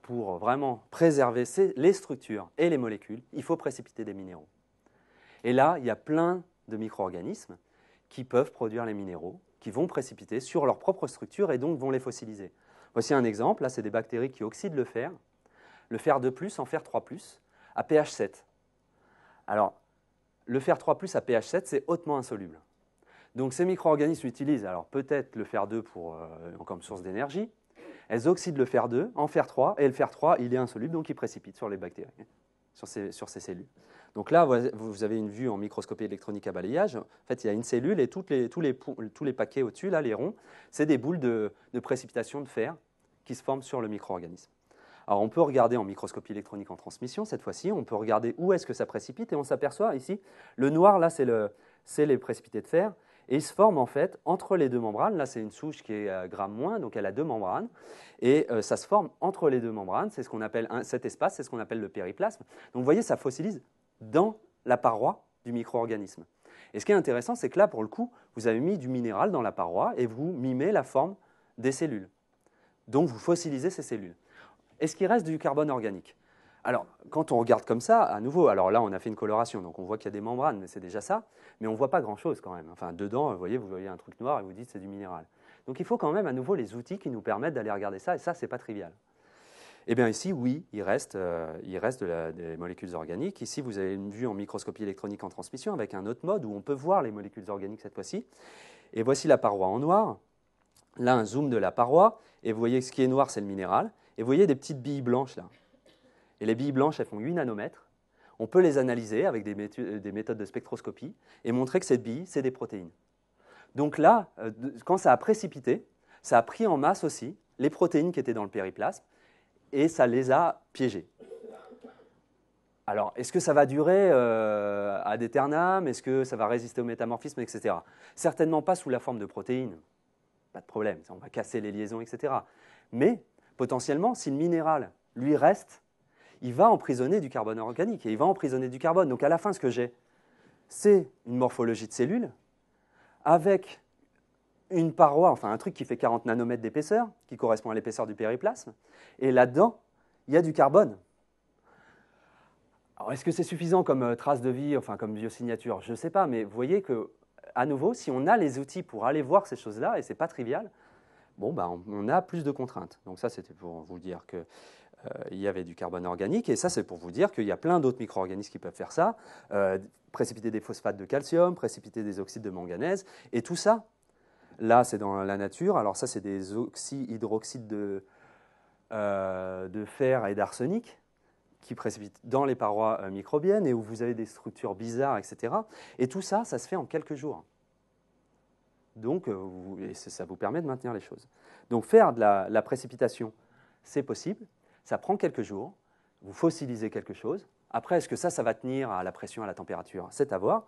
pour vraiment préserver les structures et les molécules, il faut précipiter des minéraux. Et là, il y a plein de micro-organismes qui peuvent produire les minéraux, qui vont précipiter sur leur propre structure et donc vont les fossiliser. Voici un exemple, là c'est des bactéries qui oxydent le fer, le fer 2 en fer 3 à pH 7. Alors, le fer 3 à pH 7, c'est hautement insoluble. Donc ces micro-organismes utilisent alors peut-être le fer 2 euh, comme source d'énergie, elles oxydent le fer 2 en fer 3, et le fer 3, il est insoluble, donc il précipite sur les bactéries, sur ces cellules. Donc là, vous avez une vue en microscopie électronique à balayage. En fait, il y a une cellule et toutes tous, les, paquets au-dessus, là, les ronds, c'est des boules de, de précipitation de fer qui se forment sur le micro-organisme. Alors on peut regarder en microscopie électronique en transmission, cette fois-ci, on peut regarder où est-ce que ça précipite et on s'aperçoit ici, le noir là c'est le, les précipités de fer et ils se forment en fait entre les deux membranes, là c'est une souche qui est à euh, gramme moins, donc elle a deux membranes, et euh, ça se forme entre les deux membranes, c'est ce qu'on appelle cet espace, c'est ce qu'on appelle le périplasme. Donc vous voyez, ça fossilise dans la paroi du micro-organisme. Et ce qui est intéressant, c'est que là, pour le coup, vous avez mis du minéral dans la paroi et vous mimez la forme des cellules. Donc vous fossilisez ces cellules. Est-ce qu'il reste du carbone organique Alors, quand on regarde comme ça, à nouveau, alors là, on a fait une coloration, donc on voit qu'il y a des membranes, mais c'est déjà ça, mais on ne voit pas grand-chose quand même. Enfin, dedans, vous voyez, vous voyez un truc noir et vous dites c'est du minéral. Donc il faut quand même à nouveau les outils qui nous permettent d'aller regarder ça, et ça, ce n'est pas trivial. Eh bien ici, oui, il reste, euh, des molécules organiques. Ici, vous avez une vue en microscopie électronique en transmission avec un autre mode où on peut voir les molécules organiques cette fois-ci. Et voici la paroi en noir. Là, un zoom de la paroi. Et vous voyez ce qui est noir, c'est le minéral. Et vous voyez des petites billes blanches là. Et les billes blanches, elles font 8 nanomètres. On peut les analyser avec des, méthodes, euh, des méthodes de spectroscopie et montrer que cette bille, c'est des protéines. Donc là, euh, quand ça a précipité, ça a pris en masse aussi les protéines qui étaient dans le périplasme et ça les a piégés. Alors, est-ce que ça va durer euh, à déternam Est-ce que ça va résister au métamorphisme, etc. Certainement pas sous la forme de protéines. Pas de problème, on va casser les liaisons, etc. Mais potentiellement, si le minéral lui reste, il va emprisonner du carbone organique et il va emprisonner du carbone. Donc à la fin, ce que j'ai, c'est une morphologie de cellules avec une paroi, enfin un truc qui fait 40 nanomètres d'épaisseur, qui correspond à l'épaisseur du périplasme, et là-dedans, il y a du carbone. Alors, est-ce que c'est suffisant comme euh, trace de vie, enfin comme biosignature Je ne sais pas, mais vous voyez que, à nouveau, si on a les outils pour aller voir ces choses-là, et ce n'est pas trivial, bon, bah, on, a plus de contraintes. Donc ça, c'était pour vous dire que euh, il y avait du carbone organique, et ça, c'est pour vous dire qu'il y a plein d'autres micro-organismes qui peuvent faire ça, euh, précipiter des phosphates de calcium, précipiter des oxydes de manganèse, et tout ça, Là, c'est dans la nature. Alors ça, c'est des oxyhydroxydes de, euh, de fer et d'arsenic qui précipitent dans les parois euh, microbiennes et où vous avez des structures bizarres, etc. Et tout ça, ça se fait en quelques jours. Donc, euh, ça vous permet de maintenir les choses. Donc, faire de la, la précipitation, c'est possible. Ça prend quelques jours. Vous fossilisez quelque chose. Après, est-ce que ça, ça va tenir à la pression, à la température C'est à voir.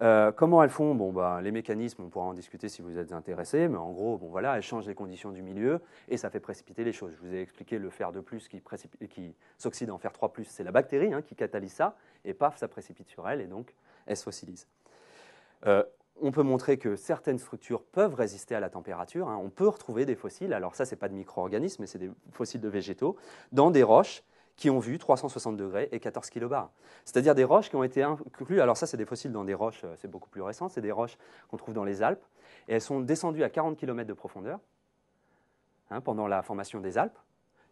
Euh, comment elles font bah, Les mécanismes, on pourra en discuter si vous êtes intéressé, mais en gros, voilà, elles changent les conditions du milieu et ça fait précipiter les choses. Je vous ai expliqué le fer de plus qui, qui s'oxyde en fer 3, c'est la bactérie hein, qui catalyse ça, et paf, ça précipite sur elle et donc elle se fossilise. Euh, on peut montrer que certaines structures peuvent résister à la température. Hein. On peut retrouver des fossiles, alors ça, ce n'est pas de micro-organismes, mais c'est des fossiles de végétaux, dans des roches qui ont vu 360 degrés et 14 kilobars. C'est-à-dire des roches qui ont été incluses, alors ça c'est des fossiles dans des roches, euh, c'est beaucoup plus récent, c'est des roches qu'on trouve dans les Alpes, et elles sont descendues à 40 km de profondeur hein, pendant la formation des Alpes.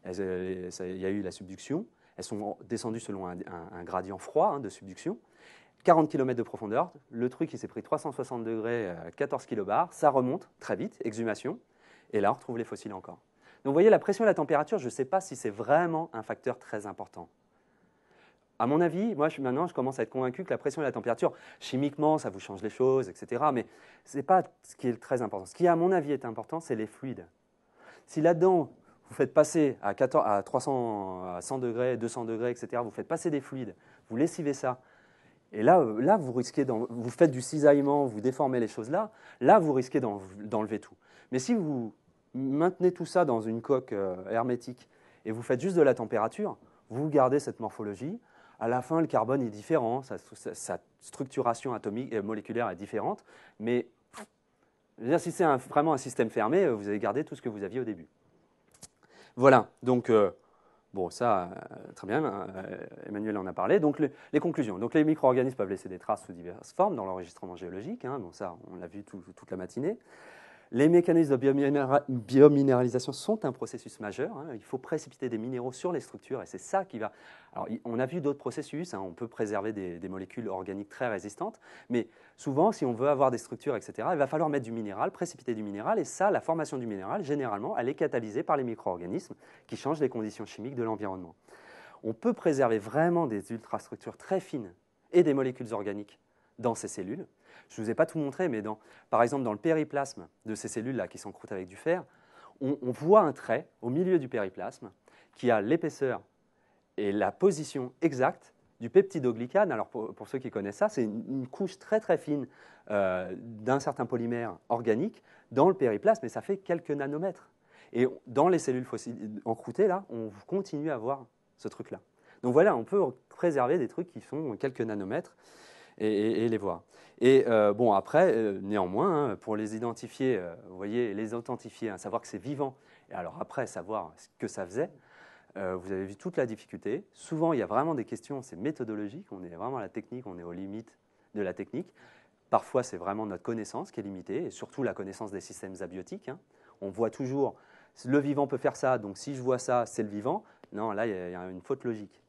Euh, il y a eu la subduction, elles sont descendues selon un, gradient froid hein, de subduction. 40 km de profondeur, le truc qui s'est pris 360 degrés, 14 euh, kilobars, ça remonte très vite, exhumation, et là on retrouve les fossiles encore. Donc vous voyez, la pression et la température, je ne sais pas si c'est vraiment un facteur très important. À mon avis, moi je, maintenant je commence à être convaincu que la pression et la température, chimiquement, ça vous change les choses, etc. Mais ce n'est pas ce qui est très important. Ce qui, à mon avis, est important, c'est les fluides. Si là-dedans, vous faites passer à, à 300, 100 degrés, 200 degrés, etc., vous faites passer des fluides, vous lessivez ça, et là, euh, là vous risquez, vous faites du cisaillement, vous déformez les choses là, là, vous risquez d'enlever tout. Mais si vous maintenez tout ça dans une coque euh, hermétique et vous faites juste de la température, vous gardez cette morphologie. À la fin, le carbone est différent, sa, structuration atomique et euh, moléculaire est différente, mais si c'est vraiment un système fermé, euh, vous avez gardé tout ce que vous aviez au début. Voilà, donc, bon, ça, très bien, Emmanuel en a parlé. Donc, les conclusions. Donc, les micro-organismes peuvent laisser des traces sous diverses formes dans l'enregistrement géologique. Hein, ça, on l'a vu toute la matinée. Les mécanismes de biominéralisation sont un processus majeur. Hein. Il faut précipiter des minéraux sur les structures et c'est ça qui va. Alors, on a vu d'autres processus. Hein. On peut préserver des, molécules organiques très résistantes, mais souvent, si on veut avoir des structures, etc., il va falloir mettre du minéral, précipiter du minéral. Et ça, la formation du minéral, généralement, elle est catalysée par les micro-organismes qui changent les conditions chimiques de l'environnement. On peut préserver vraiment des ultrastructures très fines et des molécules organiques dans ces cellules je ne vous ai pas tout montré, mais par exemple, dans le périplasme de ces cellules-là qui s'encroutent avec du fer, on, voit un trait au milieu du périplasme qui a l'épaisseur et la position exacte du peptidoglycane. Alors pour, ceux qui connaissent ça, c'est une, couche très très fine euh, d'un certain polymère organique dans le périplasme, et ça fait quelques nanomètres. Et dans les cellules fossiles encroûtées, là, on continue à voir ce truc-là. Donc voilà, on peut préserver des trucs qui font quelques nanomètres et, les voir. Et euh, bon, après, euh, néanmoins, hein, pour les identifier, euh, vous voyez, les authentifier, hein, savoir que c'est vivant, et alors après, savoir ce que ça faisait, vous avez vu toute la difficulté. Souvent, il y a vraiment des questions, c'est méthodologique, on est vraiment à la technique, on est aux limites de la technique. Parfois, c'est vraiment notre connaissance qui est limitée, et surtout la connaissance des systèmes abiotiques. Hein. On voit toujours, le vivant peut faire ça, donc si je vois ça, c'est le vivant. Non, là, il y a une faute logique.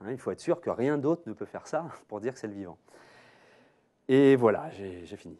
Hein, il faut être sûr que rien d'autre ne peut faire ça pour dire que c'est le vivant. Et voilà, j'ai fini.